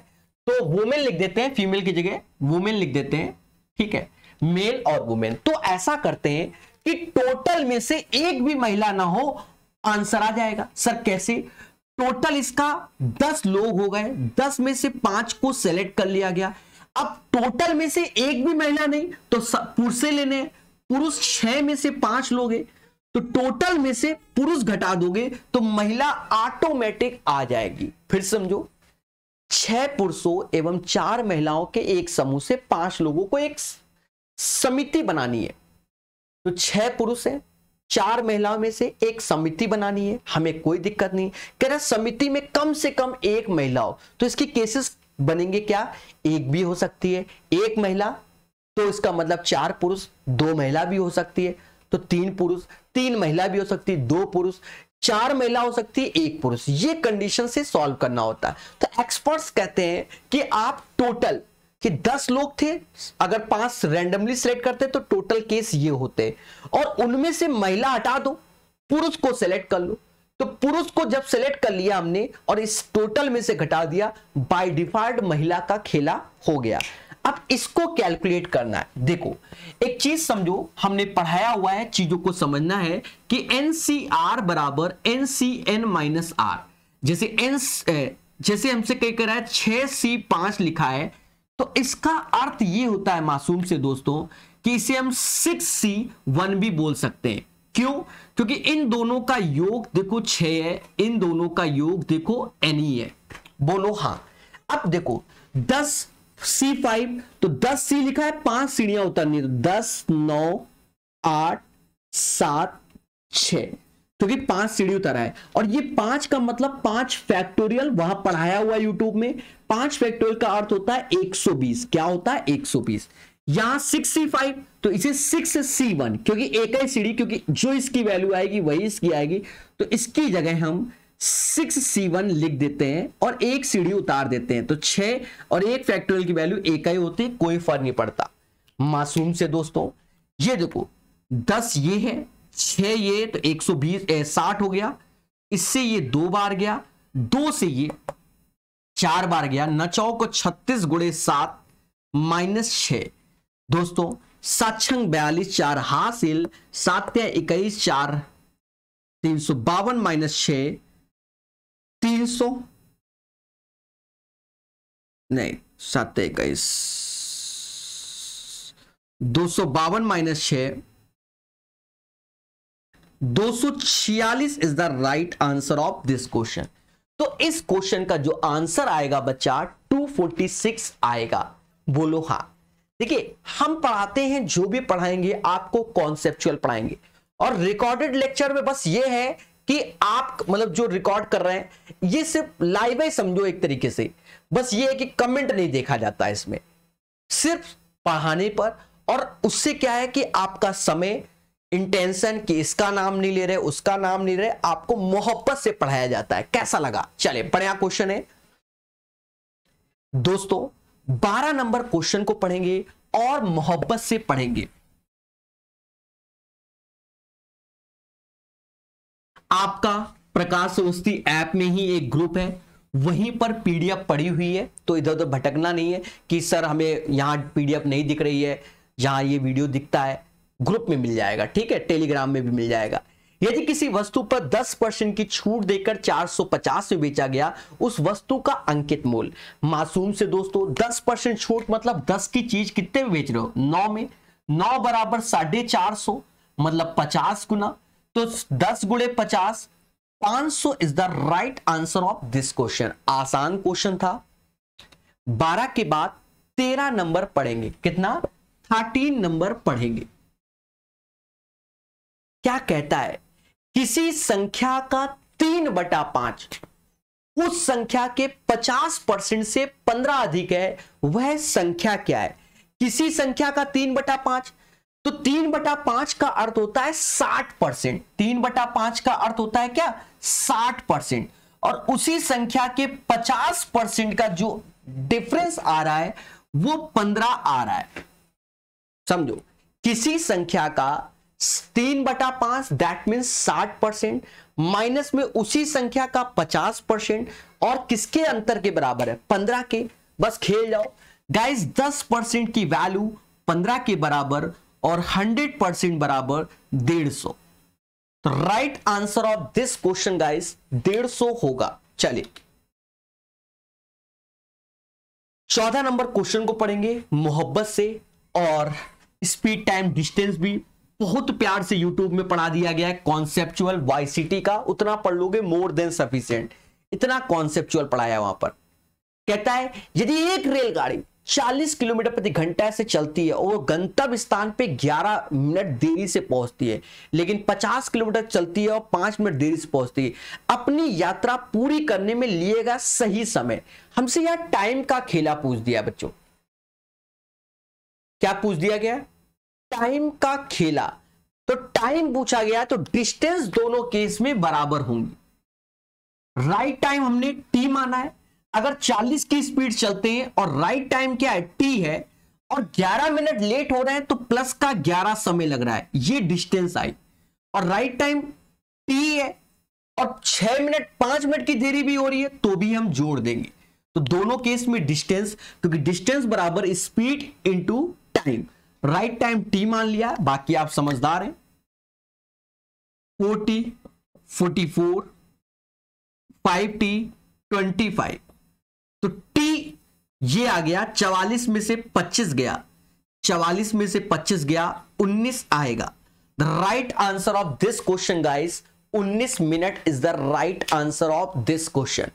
तो वुमेन लिख देते हैं फीमेल की जगह वुमेन लिख देते हैं ठीक है मेल और वुमेन तो ऐसा करते हैं कि टोटल में से एक भी महिला ना हो आंसर आ जाएगा सर कैसे टोटल इसका दस लोग हो गए दस में से पांच को सेलेक्ट कर लिया गया अब टोटल में से एक भी महिला नहीं तो पुरुषे लेने पुरुष छह में से पांच लोग हैं तो टोटल में से पुरुष घटा दोगे तो महिला ऑटोमेटिक आ जाएगी फिर समझो छह पुरुषों एवं चार महिलाओं के एक समूह से पांच लोगों को एक समिति बनानी है तो छह पुरुष हैं चार महिलाओं में से एक समिति बनानी है हमें कोई दिक्कत नहीं कह रहा समिति में कम से कम एक महिला हो तो इसकी केसेस बनेंगे क्या एक भी हो सकती है एक महिला तो इसका मतलब चार पुरुष दो महिला भी हो सकती है तो तीन पुरुष तीन महिला भी हो सकती है दो पुरुष चार महिला हो सकती है एक पुरुष ये कंडीशन से सॉल्व करना होता है तो एक्सपर्ट्स कहते हैं कि आप टोटल कि 10 लोग थे अगर पांच रैंडमली सिलेक्ट करते तो टोटल केस ये होते और उनमें से महिला हटा दो पुरुष को सिलेक्ट कर लो तो पुरुष को जब सेलेक्ट कर लिया हमने और इस टोटल में से घटा दिया बाय डिफॉल्ट महिला का खेला हो गया अब इसको कैलकुलेट करना है देखो एक चीज समझो हमने पढ़ाया हुआ है चीजों को समझना है कि एन सी आर बराबर n c n minus r जैसे एन जैसे हमसे कह कर रहा है छह सी पांच लिखा है तो इसका अर्थ ये होता है मासूम से दोस्तों कि इसे हम सिक्स सी वन भी बोल सकते हैं क्यों क्योंकि इन दोनों का योग देखो छ है इन दोनों का योग देखो एन ही है बोलो हां अब देखो दस सी फाइव तो दस सी लिखा है पांच सीढ़ियां उतरनी तो दस नौ आठ सात छ क्योंकि पांच सीढ़ी उतरा है और ये पांच का मतलब पांच फैक्टोरियल वहां पढ़ाया हुआ यूट्यूब में पांच फैक्टोरियल का अर्थ होता है 120 क्या होता है 120 यहां सिक्स तो इसे सिक्स सी वन क्योंकि एक ही सीढ़ी क्योंकि जो इसकी वैल्यू आएगी वही इसकी आएगी तो इसकी जगह हम सिक्स सी वन लिख देते हैं और एक सीढ़ी उतार देते हैं तो छ और एक फैक्टोरियल की वैल्यू एक ही होती है कोई फर्क नहीं पड़ता मासूम से दोस्तों ये देखो दस ये है छः ये तो एक सौ बीस साठ हो गया इससे ये दो बार गया दो से ये चार बार गया नचाओ को छत्तीस गुड़े सात माइनस छ दोस्तों सात बयालीस चार हासिल सात इक्कीस चार तीन सौ बावन माइनस छ तीन सौ नहीं सात इक्कीस दो सौ बावन माइनस छ 246 is the right answer of this question तो इस क्वेश्चन का जो आंसर आएगा बच्चा 246 आएगा बोलो हा देखिए हम पढ़ाते हैं जो भी पढ़ाएंगे आपको कॉन्सेप्चुअल पढ़ाएंगे और रिकॉर्डेड लेक्चर में बस ये है कि आप मतलब जो रिकॉर्ड कर रहे हैं ये सिर्फ लाइव ही समझो एक तरीके से बस ये है कि कमेंट नहीं देखा जाता इसमें सिर्फ पढ़ाने पर और उससे क्या है कि आपका समय इंटेंशन किसका इसका नाम नहीं ले रहे उसका नाम नहीं रहे आपको मोहब्बत से पढ़ाया जाता है कैसा लगा चले बढ़िया क्वेश्चन है दोस्तों बारह नंबर क्वेश्चन को पढ़ेंगे और मोहब्बत से पढ़ेंगे आपका प्रकाश अवस्थी ऐप में ही एक ग्रुप है वहीं पर पीडीएफ पड़ी हुई है तो इधर उधर भटकना नहीं है कि सर हमें यहां पीडीएफ नहीं दिख रही है यहां ये वीडियो दिखता है ग्रुप में मिल जाएगा ठीक है टेलीग्राम में भी मिल जाएगा यदि किसी वस्तु पर 10 परसेंट की छूट देकर 450 में बेचा गया उस वस्तु का अंकित मूल मासूम से दोस्तों 10 परसेंट छूट मतलब 10 की चीज कितने में बेच रहे हो 9 में 9 बराबर साढ़े चार सौ मतलब पचास गुना तो दस गुड़े पचास पांच सौ is the right answer of this question आसान क्वेश्चन था बारह के बाद तेरह नंबर पढ़ेंगे कितना थर्टीन नंबर पढ़ेंगे क्या कहता है किसी संख्या का तीन बटा पांच उस संख्या के 50 परसेंट से 15 अधिक है वह संख्या क्या है किसी संख्या का तीन बटा पांच तो तीन बटा पांच का अर्थ होता है साठ परसेंट तीन बटा पांच का अर्थ होता है क्या साठ परसेंट और उसी संख्या के पचास परसेंट का जो डिफरेंस आ रहा है वो पंद्रह आ रहा है समझो किसी संख्या का तीन बटा पांच दैट मीन साठ परसेंट माइनस में उसी संख्या का पचास परसेंट और किसके अंतर के बराबर है पंद्रह के बस खेल जाओ गाइस दस परसेंट की वैल्यू पंद्रह के बराबर और हंड्रेड परसेंट बराबर डेढ़ सौ तो right answer of this question guys डेढ़ सौ होगा चलिए चौदह नंबर क्वेश्चन को पढ़ेंगे मोहब्बत से और स्पीड टाइम डिस्टेंस भी बहुत प्यार से यूट्यूब में पढ़ा दिया गया है कॉन्सेप्चुअल वाईसीटी का उतना पढ़ लोगे मोर देन सफिशियंट इतना कॉन्सेप्चुअल पढ़ाया वहां पर कहता है यदि एक रेलगाड़ी 40 किलोमीटर प्रति घंटा से चलती है और गंतव्य स्थान पे 11 मिनट देरी से पहुंचती है लेकिन 50 किलोमीटर चलती है और 5 मिनट देरी से पहुंचती है अपनी यात्रा पूरी करने में लिएगा सही समय हमसे यह टाइम का खेला पूछ दिया बच्चों क्या पूछ दिया गया टाइम का खेला तो टाइम पूछा गया तो डिस्टेंस दोनों केस में बराबर होंगी राइट टाइम हमने टी माना है अगर 40 की स्पीड चलते हैं और राइट टाइम क्या है टी है और 11 मिनट लेट हो रहे हैं तो प्लस का 11 समय लग रहा है ये डिस्टेंस आई और राइट टाइम टी है और 6 मिनट 5 मिनट की देरी भी हो रही है तो भी हम जोड़ देंगे तो दोनों केस में डिस्टेंस क्योंकि डिस्टेंस बराबर speed into time right time t मान लिया बाकी आप समझदार हैं forty forty four five t twenty five तो टी ये आ गया चवालीस में से पच्चीस गया चवालीस में से पच्चीस गया उन्नीस आएगा the right answer of this question guys उन्नीस minute is the right answer of this question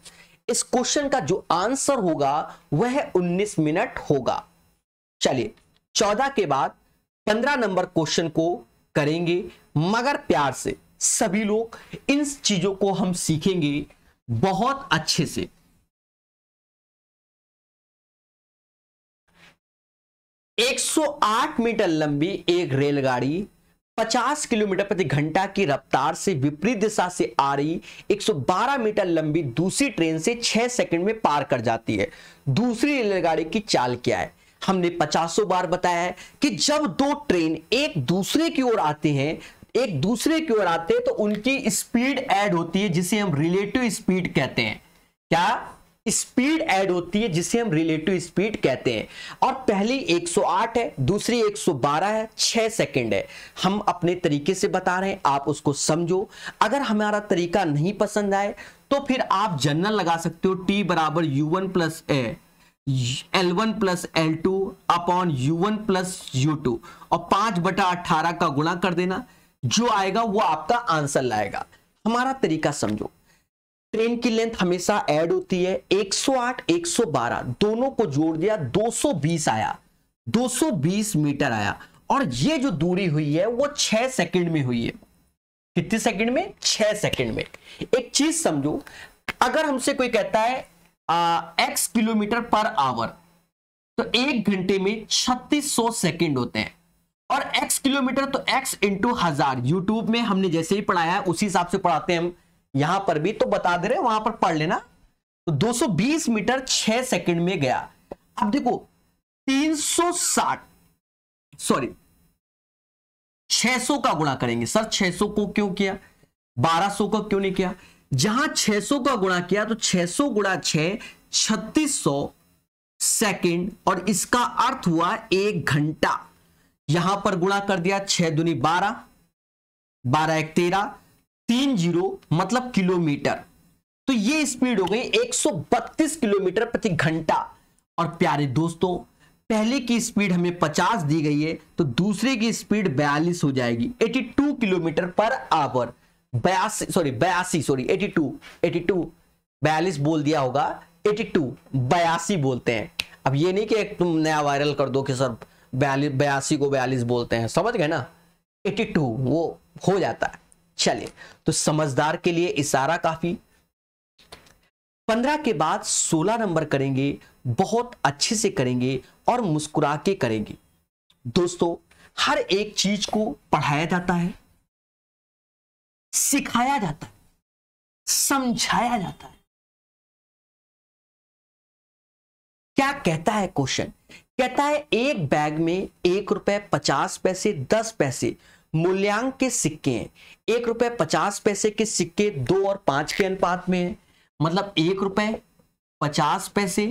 इस क्वेश्चन का जो आंसर होगा वह उन्नीस मिनट होगा चलिए चौदह के बाद पंद्रह नंबर क्वेश्चन को करेंगे मगर प्यार से सभी लोग इन चीजों को हम सीखेंगे बहुत अच्छे से एक आठ मीटर लंबी एक रेलगाड़ी 50 किलोमीटर प्रति घंटा की रफ्तार से विपरीत दिशा से आ रही 112 मीटर लंबी दूसरी ट्रेन से 6 सेकंड में पार कर जाती है दूसरी रेलगाड़ी की चाल क्या है हमने पचासों बार बताया है कि जब दो ट्रेन एक दूसरे की ओर आते हैं एक दूसरे की ओर आते हैं तो उनकी स्पीड ऐड होती है जिसे हम रिलेटिव स्पीड कहते हैं क्या स्पीड ऐड होती है जिसे हम रिलेटिव स्पीड कहते हैं और पहली 108 है दूसरी 112 है 6 सेकंड है हम अपने तरीके से बता रहे हैं आप उसको समझो अगर हमारा तरीका नहीं पसंद आए तो फिर आप जनरल लगा सकते हो टी बराबर u one plus a l one plus l two upon u one plus u two और पांच बटा अठारह का गुणा कर देना जो आएगा वो आपका आंसर लाएगा हमारा तरीका समझो ट्रेन की लेंथ हमेशा ऐड होती है 108, 112 दोनों को जोड़ दिया 220 आया 220 मीटर आया और ये जो दूरी हुई है वो 6 सेकंड में हुई है कितने सेकंड में 6 सेकंड में एक चीज समझो अगर हमसे कोई कहता है एक्स किलोमीटर पर आवर तो एक घंटे में 3600 सेकंड होते हैं और एक्स किलोमीटर तो एक्स इंटू हजार यूट्यूब में हमने जैसे ही पढ़ाया है उसी हिसाब से पढ़ाते हैं हम यहां पर भी तो बता दे रहे हैं वहां पर पढ़ लेना तो 220 मीटर 6 सेकंड में गया अब देखो 360 सॉरी 600 का गुणा करेंगे सर 600 को क्यों किया 1200 का क्यों नहीं किया जहां 600 का गुणा किया तो 600 गुणा छत्तीस सौ सेकेंड और इसका अर्थ हुआ एक घंटा यहां पर गुणा कर दिया छह दुनी बारह बारह एक तेरह तीन जीरो मतलब किलोमीटर तो ये स्पीड हो गई 132 किलोमीटर प्रति घंटा और प्यारे दोस्तों पहले की स्पीड हमें 50 दी गई है तो दूसरे की स्पीड 42 हो जाएगी 82 किलोमीटर पर आवर बयासी सॉरी बयासी sorry eighty two eighty two बयालीस बोल दिया होगा एटी टू बयासी बोलते हैं अब ये नहीं कि तुम नया वायरल कर दो कि सर बयालीस बयासी को बयालीस बोलते हैं समझ गए ना एटी टू वो हो जाता है चलिए तो समझदार के लिए इशारा काफी पंद्रह के बाद सोलह नंबर करेंगे बहुत अच्छे से करेंगे और मुस्कुरा के करेंगे दोस्तों हर एक चीज को पढ़ाया जाता है सिखाया जाता है समझाया जाता है क्या कहता है क्वेश्चन कहता है एक बैग में एक रुपए पचास पैसे दस पैसे मूल्यांक के सिक्के हैं एक रुपए पचास पैसे के सिक्के दो और पांच के अनुपात में है मतलब एक रुपए पचास पैसे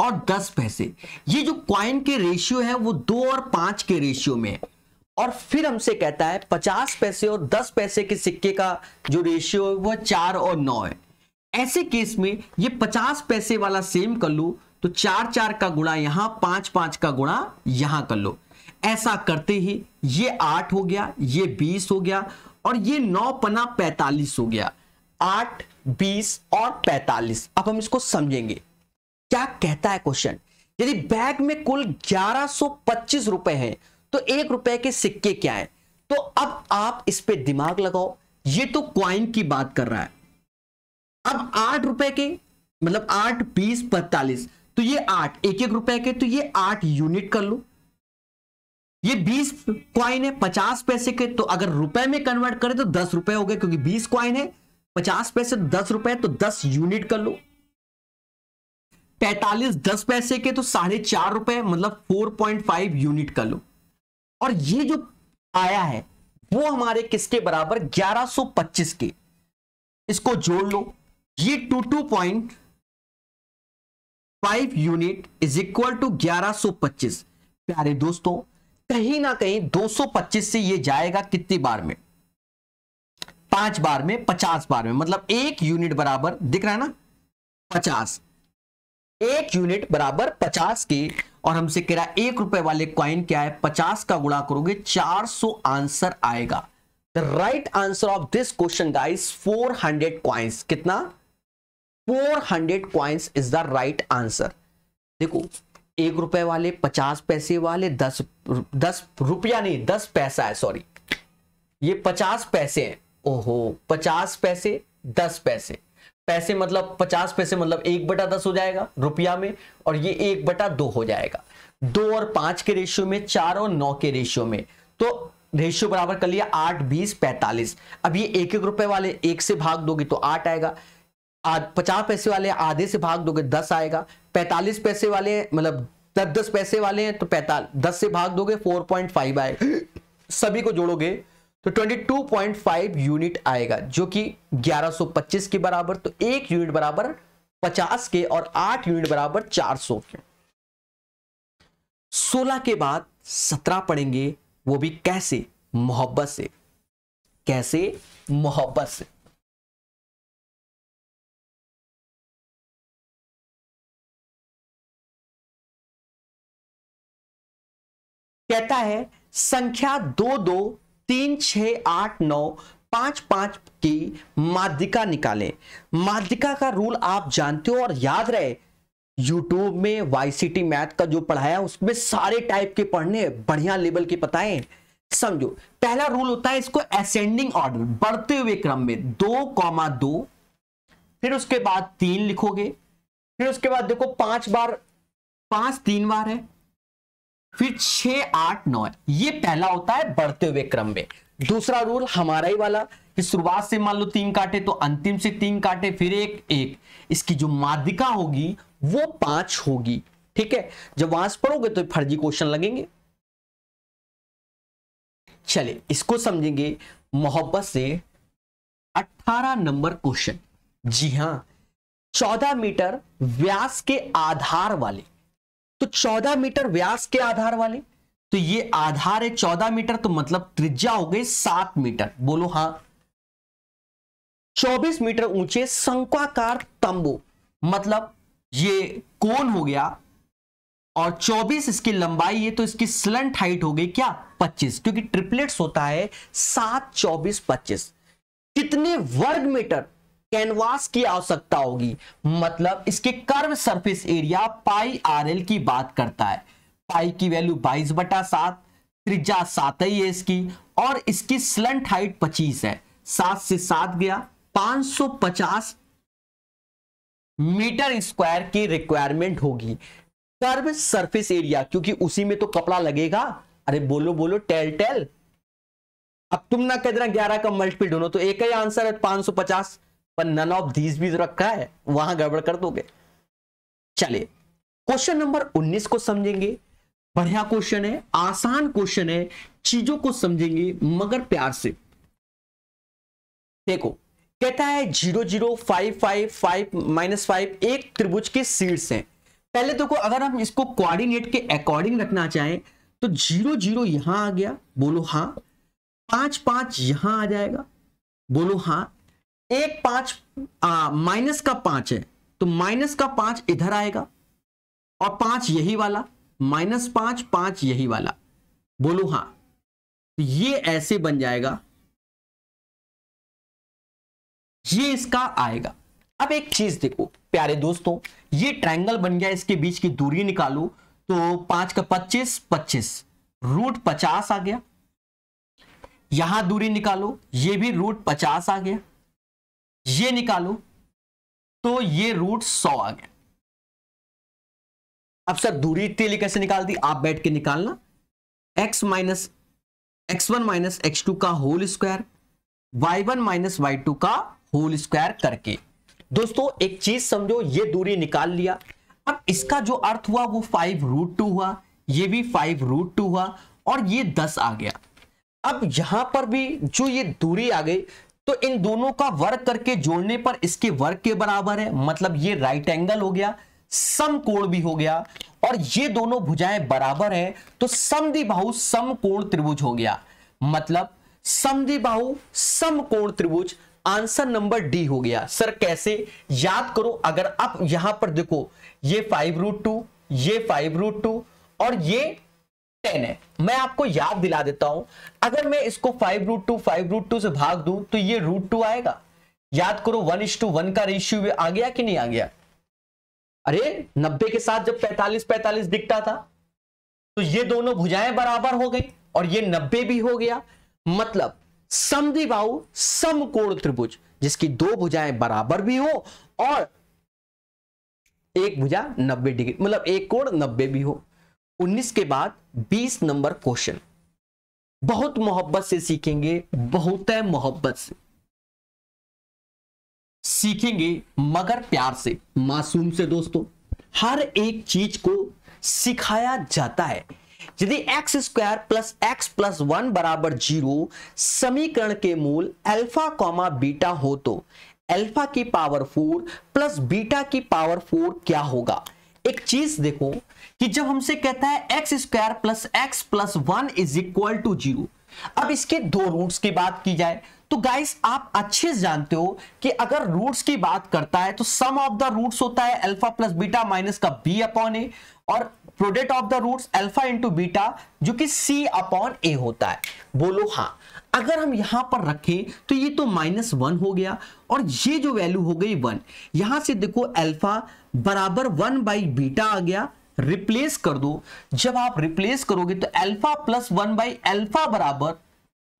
और दस पैसे ये जो क्वाइन के रेशियो है वो दो और पांच के रेशियो में है और फिर हमसे कहता है पचास पैसे और दस पैसे के सिक्के का जो रेशियो है वो चार और नौ है ऐसे केस में ये पचास पैसे वाला सेम कर लू तो चार चार का गुणा यहां पांच पांच का गुणा यहां कर लो ऐसा करते ही ये आठ हो गया ये बीस हो गया और ये नौ पना पैतालीस हो गया आठ बीस और पैतालीस अब हम इसको समझेंगे क्या कहता है क्वेश्चन यदि बैग में कुल ग्यारह सौ पच्चीस रुपए है तो एक रुपए के सिक्के क्या है तो अब आप इस पर दिमाग लगाओ ये तो क्वाइन की बात कर रहा है अब आठ रुपए के मतलब आठ बीस पैतालीस तो ये आठ एक एक रुपए के तो ये आठ यूनिट कर लो ये बीस क्वाइन है पचास पैसे के तो अगर रुपए में कन्वर्ट करें तो दस रुपए हो गए क्योंकि बीस क्वाइन है पचास पैसे तो दस रुपए तो दस यूनिट कर लो पैतालीस दस पैसे के तो साढ़े चार रुपए मतलब फोर पॉइंट फाइव यूनिट कर लो और ये जो आया है वो हमारे किसके बराबर 1125 के इसको जोड़ लो ये two two point five unit is equal to 1125 प्यारे दोस्तों कहीं ना कहीं 225 से ये जाएगा कितनी बार में पांच बार में पचास बार में मतलब एक यूनिट बराबर दिख रहा है ना पचास एक यूनिट बराबर पचास के और हमसे कह रहा है एक रुपए वाले क्वाइन क्या है पचास का गुणा करोगे चार सौ आंसर आएगा the right answer of this question guys four hundred coins कितना four hundred coins is the right answer देखो एक रुपए वाले पचास पैसे वाले दस दस रुपया नहीं दस पैसा है सॉरी ये पचास पैसे हैं ओहो पचास पैसे दस पैसे पैसे मतलब पचास पैसे मतलब एक बटा दस हो जाएगा रुपया में और ये एक बटा दो हो जाएगा दो और पांच के रेशियो में चार और नौ के रेशियो में तो रेशियो बराबर कर लिया आठ बीस पैंतालीस अब ये एक एक रुपए वाले एक से भाग दोगे तो आठ आएगा पचास पैसे वाले आधे से भाग दोगे दस आएगा पैंतालीस पैसे वाले मतलब दस दस पैसे वाले हैं तो पैंतालीस दस से भाग दोगे फोर पॉइंट फाइव आएगा सभी को जोड़ोगे तो 22.5 यूनिट आएगा जो कि 1125 के बराबर तो एक यूनिट बराबर 50 के और आठ यूनिट बराबर 400 के 16 के बाद 17 पढ़ेंगे वो भी कैसे मोहब्बत से कैसे मोहब्बत से कहता है संख्या दो दो तीन छ आठ नौ पांच पांच की माध्यिका निकालें माध्यिका का रूल आप जानते हो और याद रहे यूट्यूब में टी मैथ का जो पढ़ाया उसमें सारे टाइप के पढ़ने बढ़िया लेवल के है समझो पहला रूल होता है इसको असेंडिंग ऑर्डर बढ़ते हुए क्रम में दो कॉमा दो फिर उसके बाद तीन लिखोगे फिर उसके बाद देखो पांच बार पांच तीन बार है फिर छह आठ नौ ये पहला होता है बढ़ते हुए क्रम में दूसरा रूल हमारा ही वाला कि शुरुआत से मान लो तीन काटे तो अंतिम से तीन काटे फिर एक एक इसकी जो माध्यिका होगी वो पांच होगी ठीक है जब वहां से पढ़ोगे तो फर्जी क्वेश्चन लगेंगे चलिए इसको समझेंगे मोहब्बत से 18 नंबर क्वेश्चन जी हां 14 मीटर व्यास के आधार वाले तो 14 मीटर व्यास के आधार वाले तो ये आधार है 14 मीटर तो मतलब त्रिज्या हो गई 7 मीटर बोलो हां 24 मीटर ऊंचे शंक्वाकार तंबू मतलब ये कोन हो गया और 24 इसकी लंबाई है तो इसकी स्लंट हाइट हो गई क्या 25 क्योंकि ट्रिपलेट्स होता है 7 24 25 कितने वर्ग मीटर कैनवास की आवश्यकता होगी मतलब इसके curve surface area pi r l की बात करता है पाई की वैल्यू बाईस बटा सात त्रिज्या सात ही है इसकी और इसकी स्लंट हाइट पच्चीस है सात से सात गया 550 मीटर स्क्वायर की रिक्वायरमेंट होगी कर्व सरफेस एरिया क्योंकि उसी में तो कपड़ा लगेगा अरे बोलो बोलो टेल टेल अब तुम ना कह देना ग्यारह का मल्टीपल ढूंढो तो एक ही आंसर है पचास पर नन ऑफ दीज भी रखा है वहां गड़बड़ कर दोगे चलिए क्वेश्चन नंबर 19 को समझेंगे बढ़िया क्वेश्चन है आसान क्वेश्चन है चीजों को समझेंगे मगर प्यार से देखो कहता है zero zero five five five minus five एक त्रिभुज के सीड्स हैं पहले देखो तो अगर हम इसको कोऑर्डिनेट के अकॉर्डिंग रखना चाहें तो जीरो जीरो यहां आ गया बोलो हां पांच पांच यहां आ जाएगा बोलो हां एक पांच माइनस का पांच है तो माइनस का पांच इधर आएगा और पांच यही वाला माइनस पांच पांच यही वाला बोलो हां तो ये ऐसे बन जाएगा ये इसका आएगा अब एक चीज देखो प्यारे दोस्तों ये ट्रायंगल बन गया इसके बीच की दूरी निकालो तो पांच का पच्चीस पच्चीस रूट पचास आ गया यहां दूरी निकालो ये भी रूट पचास आ गया ये निकालू तो ये रूट सौ आ गया अब सर दूरी टेली कैसे निकाल दी आप बैठ के निकालना x minus x one minus x two का whole square y one minus y two का होल स्क्वायर करके दोस्तों एक चीज समझो ये दूरी निकाल लिया अब इसका जो अर्थ हुआ वो फाइव रूट टू हुआ ये भी फाइव रूट टू हुआ और ये दस आ गया अब यहां पर भी जो ये दूरी आ गई तो इन दोनों का वर्ग करके जोड़ने पर इसके वर्ग के बराबर है मतलब ये राइट एंगल हो गया सम कोण भी हो गया और ये दोनों भुजाएं बराबर है तो समदिबाहु समकोण त्रिभुज हो गया मतलब बाहू समकोण त्रिभुज आंसर नंबर डी हो गया सर कैसे याद करो अगर आप यहां पर देखो ये फाइव रूट टू ये फाइव रूट टू और ये टेन है मैं आपको याद दिला देता हूं अगर मैं इसको five root two five root two से भाग दू तो ये रूट टू आएगा याद करो वन इश टू वन का रेशियो आ गया कि नहीं आ गया अरे नब्बे के साथ जब पैतालीस पैतालीस दिखता था तो ये दोनों भुजाएं बराबर हो गई और ये नब्बे भी हो गया मतलब समदिबाहु समकोण त्रिभुज जिसकी दो भुजाएं बराबर भी हो और एक भुजा नब्बे डिग्री मतलब एक कोण नब्बे भी हो 19 के बाद 20 नंबर क्वेश्चन बहुत मोहब्बत से सीखेंगे बहुत है मोहब्बत से सीखेंगे मगर प्यार से मासूम से दोस्तों हर एक चीज को सिखाया जाता है यदि x square plus x plus one बराबर जीरो समीकरण के मूल अल्फा कॉमा बीटा हो तो अल्फा की पावर फोर प्लस बीटा की पावर फोर क्या होगा एक चीज देखो कि जब हमसे कहता है x square plus x plus one is equal to zero अब इसके दो रूट्स की बात की जाए तो गाइस आप अच्छे से जानते हो कि अगर रूट्स की बात करता है तो सम ऑफ द रूट्स होता है अल्फा प्लस बीटा माइनस का बी अपॉन ए और product of the roots alpha into beta जो कि सी अपॉन ए होता है बोलो हाँ अगर हम यहां पर रखें तो ये तो माइनस वन हो गया और ये जो वैल्यू हो गई वन यहां से देखो अल्फा बराबर वन बाई बीटा आ गया रिप्लेस कर दो जब आप रिप्लेस करोगे तो alpha plus one by alpha बराबर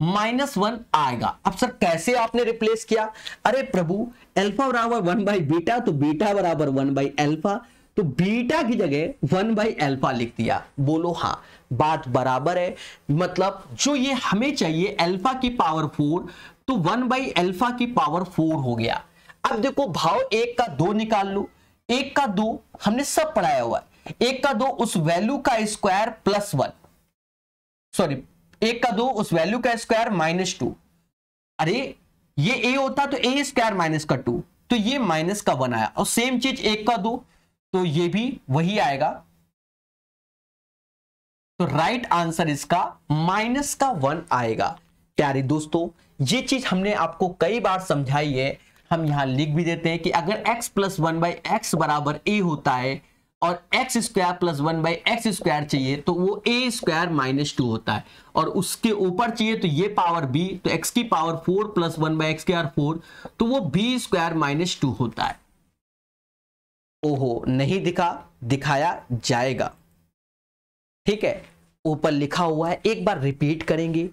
माइनस वन आएगा अब सर कैसे आपने रिप्लेस किया अरे प्रभु अल्फा बराबर वन बाई बीटा तो बीटा बराबर वन बाई एल्फा तो बीटा की जगह वन बाई एल्फा लिख दिया बोलो हाँ बात बराबर है मतलब जो ये हमें चाहिए एल्फा की पावर फोर तो वन बाई एल्फा की पावर फोर हो गया अब देखो भाव एक का दो निकाल लो एक का दो हमने सब पढ़ाया हुआ है एक का दो उस वैल्यू का स्क्वायर प्लस वन सॉरी एक का दो उस वैल्यू का स्क्वायर माइनस टू अरे ये ए होता तो ए स्क्वायर माइनस का टू तो ये माइनस का वन आया और सेम चीज एक का दो तो ये भी वही आएगा तो राइट आंसर इसका माइनस का वन आएगा प्यारे दोस्तों ये चीज हमने आपको कई बार समझाई है हम यहां लिख भी देते हैं कि अगर x plus one by x बराबर ए होता है और x square plus one by x square चाहिए तो वो ए स्क्वायर माइनस टू होता है और उसके ऊपर चाहिए तो ये पावर बी तो एक्स की power four plus one by x square four तो वो बी स्क्वायर माइनस टू होता है ओहो नहीं दिखा दिखाया जाएगा ठीक है ऊपर लिखा हुआ है एक बार रिपीट करेंगे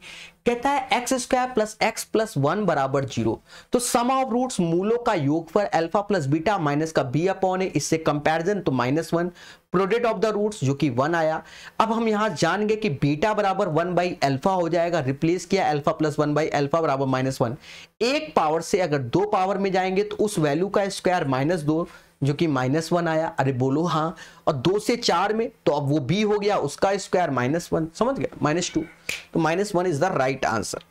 कहता है x square plus x plus one बराबर जीरो तो सम ऑफ रूट्स मूलों का योग पर अल्फा प्लस बीटा माइनस का बी अपॉन है इससे कंपैरिजन तो minus one product of the roots जो कि वन आया अब हम यहां जान गए कि बीटा बराबर वन बाई एल्फा हो जाएगा रिप्लेस किया alpha plus one by alpha बराबर माइनस वन एक पावर से अगर दो पावर में जाएंगे तो उस वैल्यू का स्क्वायर माइनस दो जो कि माइनस वन आया अरे बोलो हाँ और दो से चार में तो अब वो बी हो गया उसका स्क्वायर माइनस वन समझ गया माइनस टू तो minus one is the right answer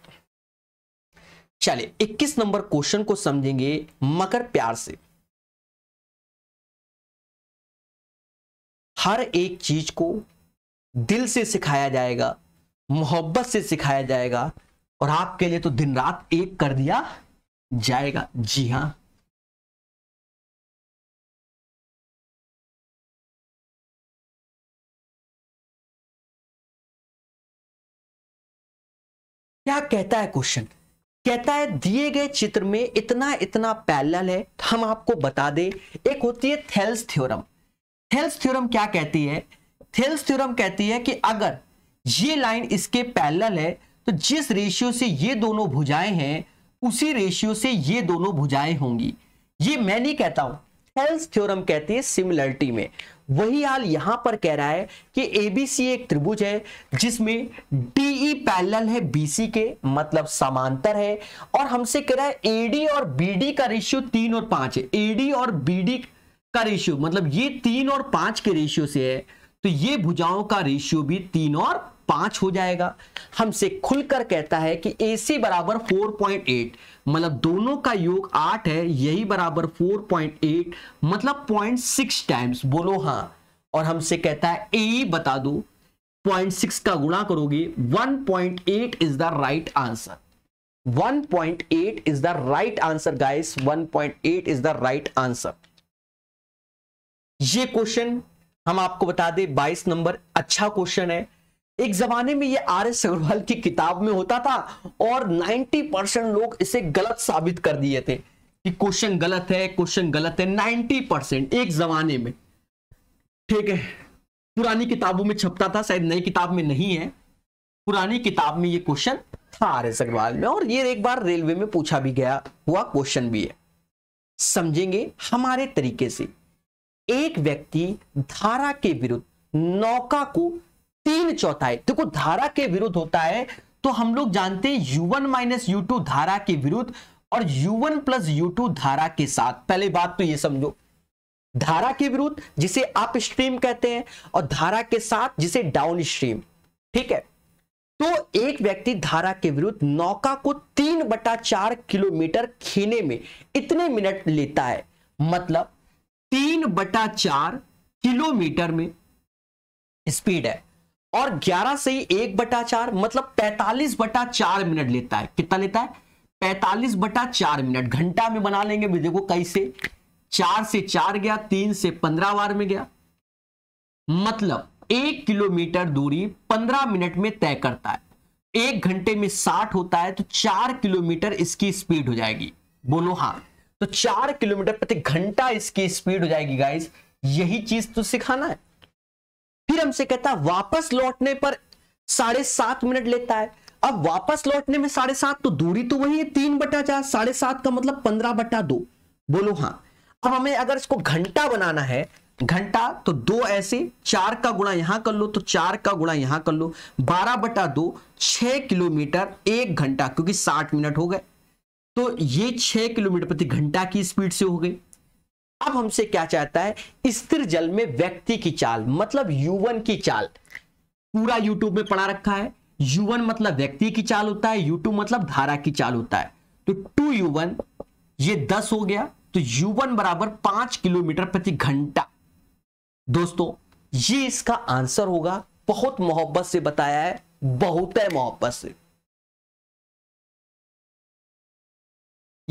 चलिए 21 नंबर क्वेश्चन को समझेंगे मकर प्यार से हर एक चीज को दिल से सिखाया जाएगा मोहब्बत से सिखाया जाएगा और आपके लिए तो दिन रात एक कर दिया जाएगा जी हाँ क्या कहता है क्वेश्चन कहता है दिए गए चित्र में इतना इतना पैरेलल है हम आपको बता दें एक होती है थेल्स थ्योरम थेल्स थ्योरम क्या कहती है थेल्स थ्योरम कहती है कि अगर ये लाइन इसके पैरेलल है तो जिस रेशियो से ये दोनों भुजाएं हैं उसी रेशियो से ये दोनों भुजाएं होंगी ये मैं नहीं कहता हूं थेल्स थ्योरम कहती है सिमिलरिटी में वही हाल यहां पर कह रहा है कि एबीसी एक त्रिभुज है जिसमें डीई पैरेलल e है बीसी के मतलब समांतर है और हमसे कह रहा है एडी और बीडी का रेशियो तीन और पांच है एडी और बीडी का रेशियो मतलब ये तीन और पांच के रेशियो से है तो ये भुजाओं का रेशियो भी तीन और पांच हो जाएगा हमसे खुलकर कहता है कि एसी बराबर फोर पॉइंट एट मतलब दोनों का योग आठ है यही बराबर फोर पॉइंट एट मतलब पॉइंट सिक्स टाइम्स बोलो हाँ और हमसे कहता है ए बता दो पॉइंट सिक्स का गुणा करोगे one point eight is the right answer 1.8 right answer guys one point 1.8 is the right answer ये क्वेश्चन हम आपको बता दे 22 नंबर अच्छा क्वेश्चन है एक जमाने में ये आर एस अग्रवाल की किताब में होता था और 90 परसेंट लोग इसे गलत साबित कर दिए थे कि क्वेश्चन गलत है क्वेश्चन गलत है 90 परसेंट एक जमाने में ठीक है पुरानी किताबों में छपता था शायद नई किताब में नहीं है पुरानी किताब में ये क्वेश्चन था आर एस अग्रवाल में और ये एक बार रेलवे में पूछा भी गया हुआ क्वेश्चन भी है समझेंगे हमारे तरीके से एक व्यक्ति धारा के विरुद्ध नौका को तीन चौथाई देखो धारा के विरुद्ध होता है तो हम लोग जानते हैं u one minus u two धारा के विरुद्ध और u one plus u two धारा के साथ पहले बात तो ये समझो धारा के विरुद्ध जिसे अप स्ट्रीम कहते हैं और धारा के साथ जिसे डाउन स्ट्रीम ठीक है तो एक व्यक्ति धारा के विरुद्ध नौका को तीन बटा चार किलोमीटर खीने में इतने मिनट लेता है मतलब तीन बटा चार किलोमीटर में स्पीड है और 11 से एक बटा चार मतलब 45 बटा चार मिनट लेता है कितना लेता है 45 बटा चार मिनट घंटा में बना लेंगे भी देखो कैसे चार से चार गया तीन से पंद्रह बार में गया मतलब एक किलोमीटर दूरी पंद्रह मिनट में तय करता है एक घंटे में साठ होता है तो चार किलोमीटर इसकी स्पीड हो जाएगी बोलो हाँ तो चार किलोमीटर प्रति घंटा इसकी स्पीड हो जाएगी गाइस यही चीज तो सिखाना है फिर हमसे कहता वापस लौटने पर साढ़े सात मिनट लेता है अब वापस लौटने में साढ़े सात तो दूरी तो वही है तीन बटा चार साढ़े सात का मतलब पंद्रह बटा दो बोलो हाँ अब हमें अगर इसको घंटा बनाना है घंटा तो दो ऐसे चार का गुणा यहां कर लो तो चार का गुणा यहां कर लो बारह बटा दो छह किलोमीटर एक घंटा क्योंकि साठ मिनट हो गए तो ये छह किलोमीटर प्रति घंटा की स्पीड से हो गई अब हमसे क्या चाहता है स्थिर जल में व्यक्ति की चाल मतलब यूवन की चाल पूरा यूट्यूब में पढ़ा रखा है युवन मतलब व्यक्ति की चाल होता है यूट्यूब मतलब धारा की चाल होता है तो टू यूवन ये दस हो गया तो युवन बराबर पांच किलोमीटर प्रति घंटा दोस्तों ये इसका आंसर होगा बहुत मोहब्बत से बताया है बहुत है मोहब्बत से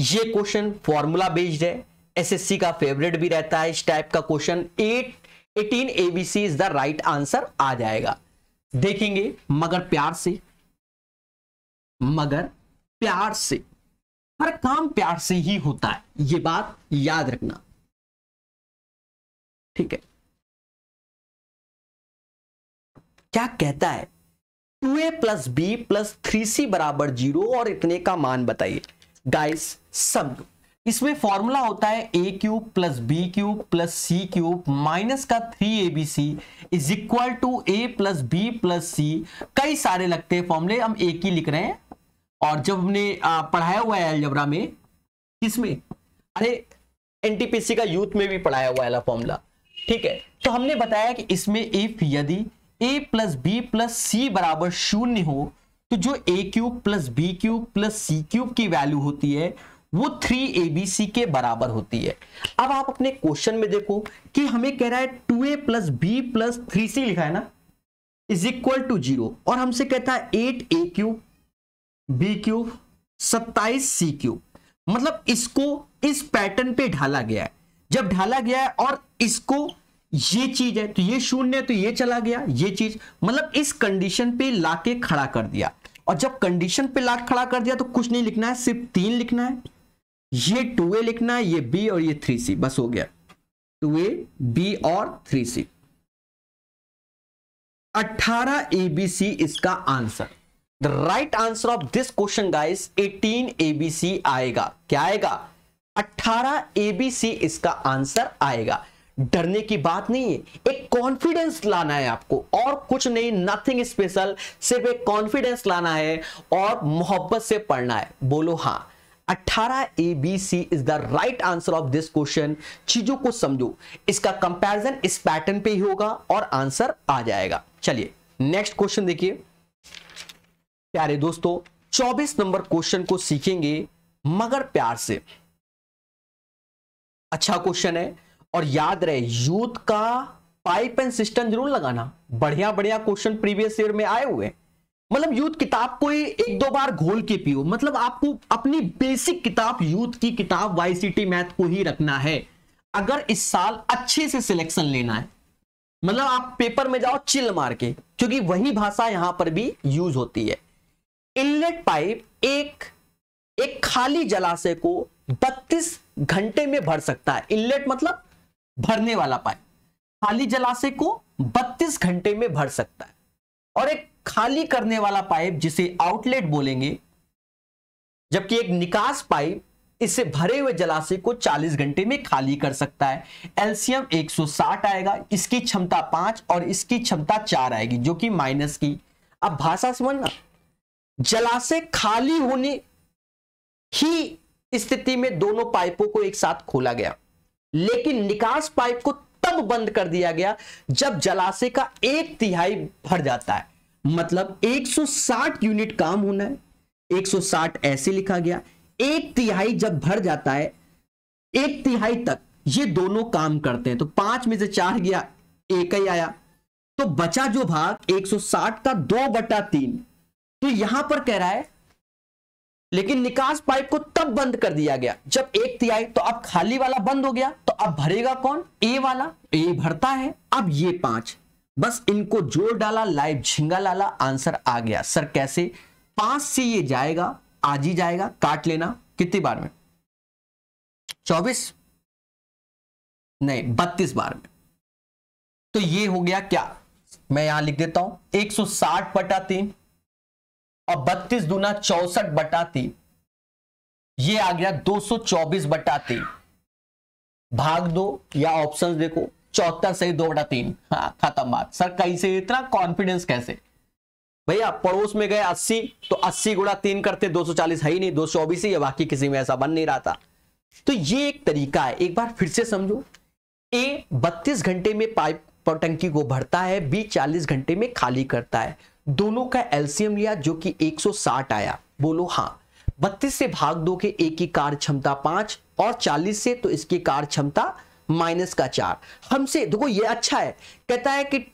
ये क्वेश्चन फॉर्मूला बेस्ड है एसएससी का फेवरेट भी रहता है इस टाइप का question eight eighteen ABC is the right answer आ जाएगा देखेंगे मगर प्यार से मगर प्यार से हर काम प्यार से ही होता है ये बात याद रखना ठीक है क्या कहता है two A plus B plus three C बराबर जीरो और इतने का मान बताइए गाइस सब इसमें फॉर्मूला होता है A cube plus B cube plus C cube minus का three A B C is equal to A plus B plus C कई सारे लगते हैं फॉर्मूले हम एक ही लिख रहे हैं और जब हमने पढ़ाया हुआ है एलजबरा में किसमें अरे एनटीपीसी का यूथ में भी पढ़ाया हुआ है फॉर्मूला ठीक है तो हमने बताया कि इसमें इफ यदि A plus B plus C बराबर शून्य हो तो जो A cube plus B cube plus C cube की वैल्यू होती है वो थ्री एबीसी के बराबर होती है अब आप अपने क्वेश्चन में देखो कि हमें कह रहा है two A plus B plus three C लिखा है ना इज इक्वल टू जीरो और हमसे कहता है eight A cube B cube सत्ताईस सी क्यूब मतलब इसको इस पैटर्न पे ढाला गया है जब ढाला गया है और इसको ये चीज है तो ये शून्य है तो ये चला गया ये चीज मतलब इस कंडीशन पे लाके खड़ा कर दिया और जब कंडीशन पे लाके खड़ा कर दिया तो कुछ नहीं लिखना है सिर्फ तीन लिखना है ये टू ए लिखना है ये बी और ये थ्री सी बस हो गया टू ए बी और थ्री सी अट्ठारह सी इसका answer the right answer of this question guys B C आएगा क्या आएगा ए बी सी इसका आंसर आएगा डरने की बात नहीं है एक कॉन्फिडेंस लाना है आपको और कुछ नहीं नथिंग स्पेशल सिर्फ एक कॉन्फिडेंस लाना है और मोहब्बत से पढ़ना है बोलो हाँ 18 A B C is the right answer of this question चीजों को समझो इसका कंपैरिजन इस पैटर्न पे ही होगा और आंसर आ जाएगा चलिए नेक्स्ट क्वेश्चन देखिए प्यारे दोस्तों 24 नंबर क्वेश्चन को सीखेंगे मगर प्यार से अच्छा क्वेश्चन है और याद रहे यूथ का पाइप एंड सिस्टम जरूर लगाना बढ़िया बढ़िया क्वेश्चन प्रीवियस ईयर में आए हुए हैं मतलब यूथ किताब को एक दो बार घोल के पियो मतलब आपको अपनी बेसिक किताब यूथ की किताब वाईसीटी मैथ को ही रखना है अगर इस साल अच्छे से सिलेक्शन लेना है मतलब आप पेपर में जाओ चिल मार के क्योंकि वही भाषा यहां पर भी यूज होती है इनलेट पाइप एक एक खाली जलाशय को 32 घंटे में भर सकता है इनलेट मतलब भरने वाला पाइप खाली जलाशय को 32 घंटे में भर सकता है और एक खाली करने वाला पाइप जिसे आउटलेट बोलेंगे जबकि एक निकास पाइप इससे भरे हुए जलाशय को 40 घंटे में खाली कर सकता है एल्सियम 160 आएगा इसकी क्षमता पांच और इसकी क्षमता चार आएगी जो कि माइनस की अब भाषा समझना जलाशय खाली होने ही स्थिति में दोनों पाइपों को एक साथ खोला गया लेकिन निकास पाइप को तब बंद कर दिया गया जब जलाशय का एक तिहाई भर जाता है मतलब 160 यूनिट काम होना है 160 ऐसे लिखा गया एक तिहाई जब भर जाता है एक तिहाई तक ये दोनों काम करते हैं तो पांच में से चार गया एक ही आया तो बचा जो भाग 160 का दो बटा तीन तो यहां पर कह रहा है लेकिन निकास पाइप को तब बंद कर दिया गया जब एक तिहाई तो अब खाली वाला बंद हो गया तो अब भरेगा कौन ए वाला ए भरता है अब ये पांच बस इनको जोड़ डाला लाइव झिंगा लाला आंसर आ गया सर कैसे पांच से ये जाएगा आज ही जाएगा काट लेना कितनी बार में चौबीस नहीं बत्तीस बार में तो ये हो गया क्या मैं यहां लिख देता हूं 160 बटा तीन और बत्तीस दूना चौसठ बटा तीन ये आ गया 224 बटा तीन भाग दो या ऑप्शंस देखो चौहत्तर सही दो बटा तीन हाँ खत्म बात सर कैसे इतना कॉन्फिडेंस कैसे भैया पड़ोस में गए अस्सी तो अस्सी गुड़ा तीन करते दो सौ चालीस है ही नहीं दो सौ चौबीस ही है बाकी किसी में ऐसा बन नहीं रहा था तो ये एक तरीका है एक बार फिर से समझो ए बत्तीस घंटे में पाइप पर टंकी को भरता है बी चालीस घंटे में खाली करता है दोनों का एलसीएम लिया जो कि 160 आया बोलो हाँ बत्तीस से भाग दो के एक की कार्य क्षमता पांच और चालीस से तो इसकी कार्य क्षमता माइनस का चार हमसे देखो ये अच्छा है कहता है कि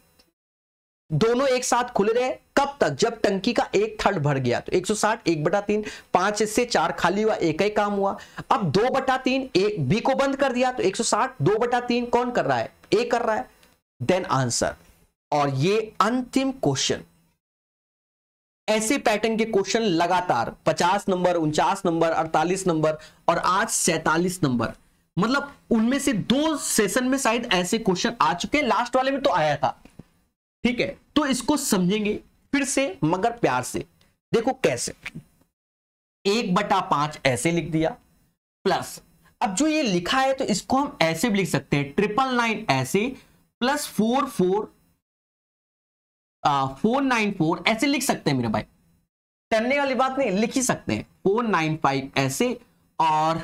दोनों एक साथ खुले रहे कब तक जब टंकी का एक थर्ड भर गया तो 160 एक बटा तीन पांच से चार खाली हुआ एक ही काम हुआ अब दो बटा तीन एक बी को बंद कर दिया तो 160 दो बटा तीन कौन कर रहा है ए कर रहा है देन आंसर और ये अंतिम क्वेश्चन ऐसे पैटर्न के क्वेश्चन लगातार 50 नंबर उनचास नंबर 48 नंबर और आज सैतालीस नंबर मतलब उनमें से दो सेशन में शायद ऐसे क्वेश्चन आ चुके हैं लास्ट वाले में तो आया था ठीक है तो इसको समझेंगे फिर से मगर प्यार से देखो कैसे एक बटा पांच ऐसे लिख दिया प्लस अब जो ये लिखा है तो इसको हम ऐसे भी लिख सकते हैं ट्रिपल नाइन ऐसे plus four four four nine four ऐसे लिख सकते हैं मेरे भाई करने वाली बात नहीं लिख ही सकते हैं फोर नाइन फाइव ऐसे और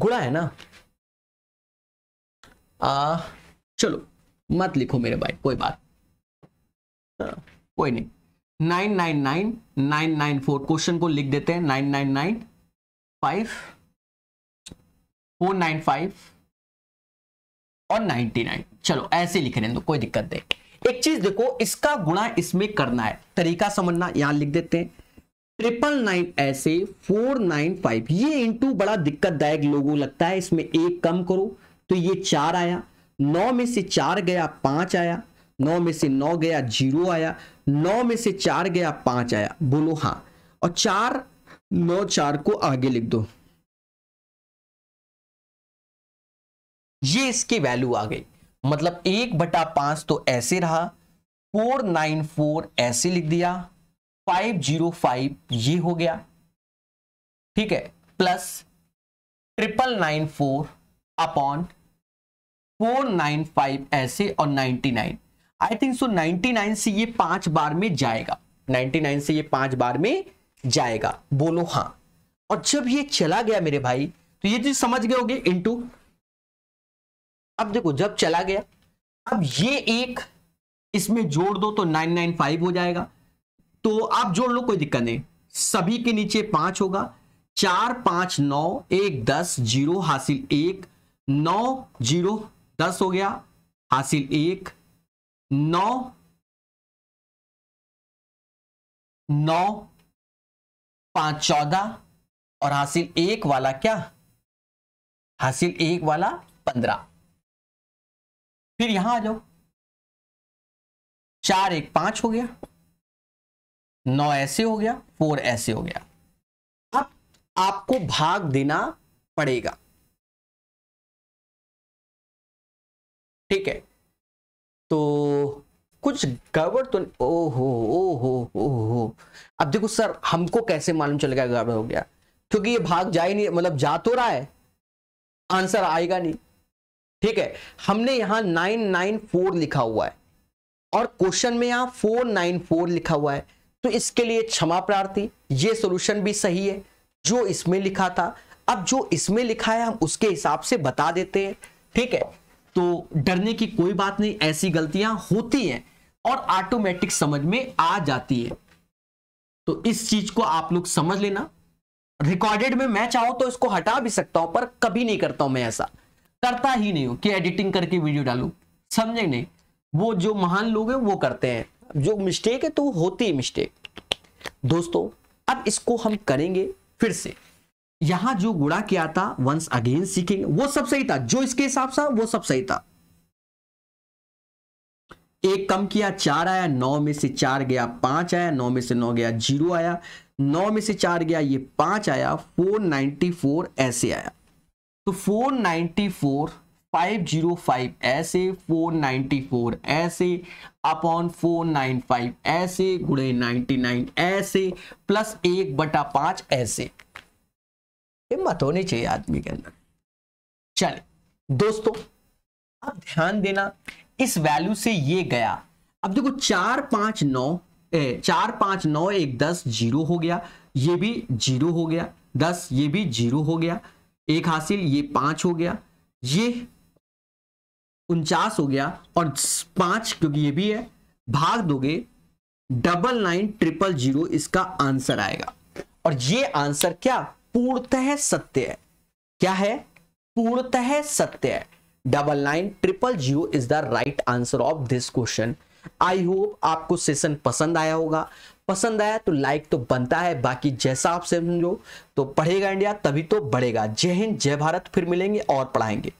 गुड़ा है ना आ, चलो मत लिखो मेरे भाई कोई बात कोई नहीं nine nine nine nine nine four question को लिख देते हैं nine nine nine five four nine five और नाइनटी नाइन चलो ऐसे लिख रहे तो कोई दिक्कत नहीं एक चीज देखो इसका गुणा इसमें करना है तरीका समझना यहां लिख देते हैं ट्रिपल नाइन ऐसे फोर नाइन फाइव ये इंटू बड़ा दिक्कतदायक लोगों लगता है इसमें एक कम करो तो ये चार आया नौ में से चार गया पांच आया नौ में से नौ गया जीरो आया नौ में से चार गया पांच आया बोलो हाँ और चार नौ चार को आगे लिख दो ये इसकी वैल्यू आ गई मतलब एक बटा पांच तो ऐसे रहा फोर नाइन फोर ऐसे लिख दिया फाइव जीरो फाइव ये हो गया ठीक है plus triple nine four upon four nine five ऐसे और ninety nine I think so ninety nine से ये पांच बार में जाएगा नाइनटी नाइन से ये पांच बार में जाएगा बोलो हां और जब ये चला गया मेरे भाई तो ये चीज समझ गए होगे इनटू अब देखो जब चला गया अब ये एक इसमें जोड़ दो तो नाइन नाइन फाइव हो जाएगा तो आप जोड़ लो कोई दिक्कत नहीं सभी के नीचे पांच होगा चार पांच नौ एक दस जीरो हासिल एक नौ जीरो दस हो गया हासिल एक नौ नौ पांच चौदह और हासिल एक वाला क्या हासिल एक वाला पंद्रह फिर यहां आ जाओ चार एक पांच हो गया नौ ऐसे हो गया फोर ऐसे हो गया अब आपको भाग देना पड़ेगा ठीक है तो कुछ गड़बड़ तो ओ ओहो ओहो ओहो अब देखो सर हमको कैसे मालूम चलेगा गड़बड़ हो गया क्योंकि ये भाग जा ही नहीं मतलब जा तो रहा है आंसर आएगा नहीं ठीक है हमने यहां नाइन नाइन फोर लिखा हुआ है और क्वेश्चन में यहां फोर नाइन फोर लिखा हुआ है तो इसके लिए क्षमा प्रार्थी ये सोल्यूशन भी सही है जो इसमें लिखा था अब जो इसमें लिखा है हम उसके हिसाब से बता देते हैं ठीक है तो डरने की कोई बात नहीं ऐसी गलतियां होती हैं और ऑटोमेटिक समझ में आ जाती है तो इस चीज को आप लोग समझ लेना रिकॉर्डेड में मैं चाहूं तो इसको हटा भी सकता हूं पर कभी नहीं करता हूं मैं ऐसा करता ही नहीं हूं कि एडिटिंग करके वीडियो डालू समझे नहीं वो जो महान लोग हैं वो करते हैं जो मिस्टेक है तो होती है मिस्टेक दोस्तों अब इसको हम करेंगे फिर से यहां जो गुणा किया था वंस अगेन सीखेंगे वो सब सही था जो इसके हिसाब से वो सब सही था एक कम किया चार आया नौ में से चार गया पांच आया नौ में से नौ गया जीरो आया नौ में से चार गया ये पांच आया फोर नाइनटी फोर ऐसे आया तो फोर नाइनटी फोर 505 ऐसे 494 ऐसे अपॉन 495 ऐसे गुड़े 99 ऐसे प्लस एक बटा पांच ऐसे हिम्मत होनी चाहिए आदमी के अंदर चले दोस्तों अब ध्यान देना इस वैल्यू से ये गया अब देखो चार पांच नौ ए, चार पांच नौ एक दस जीरो हो गया ये भी जीरो हो गया दस ये भी जीरो हो गया एक हासिल ये पांच हो गया ये उनचास हो गया और पांच क्योंकि ये भी है भाग दोगे डबल नाइन ट्रिपल जीरो इसका आंसर आएगा और ये आंसर क्या पूर्णतः सत्य है क्या है पूर्णतः सत्य है double nine triple zero is the right answer of this question I hope आपको सेशन पसंद आया होगा पसंद आया तो लाइक तो बनता है बाकी जैसा आप समझो तो पढ़ेगा इंडिया तभी तो बढ़ेगा जय हिंद जय भारत फिर मिलेंगे और पढ़ाएंगे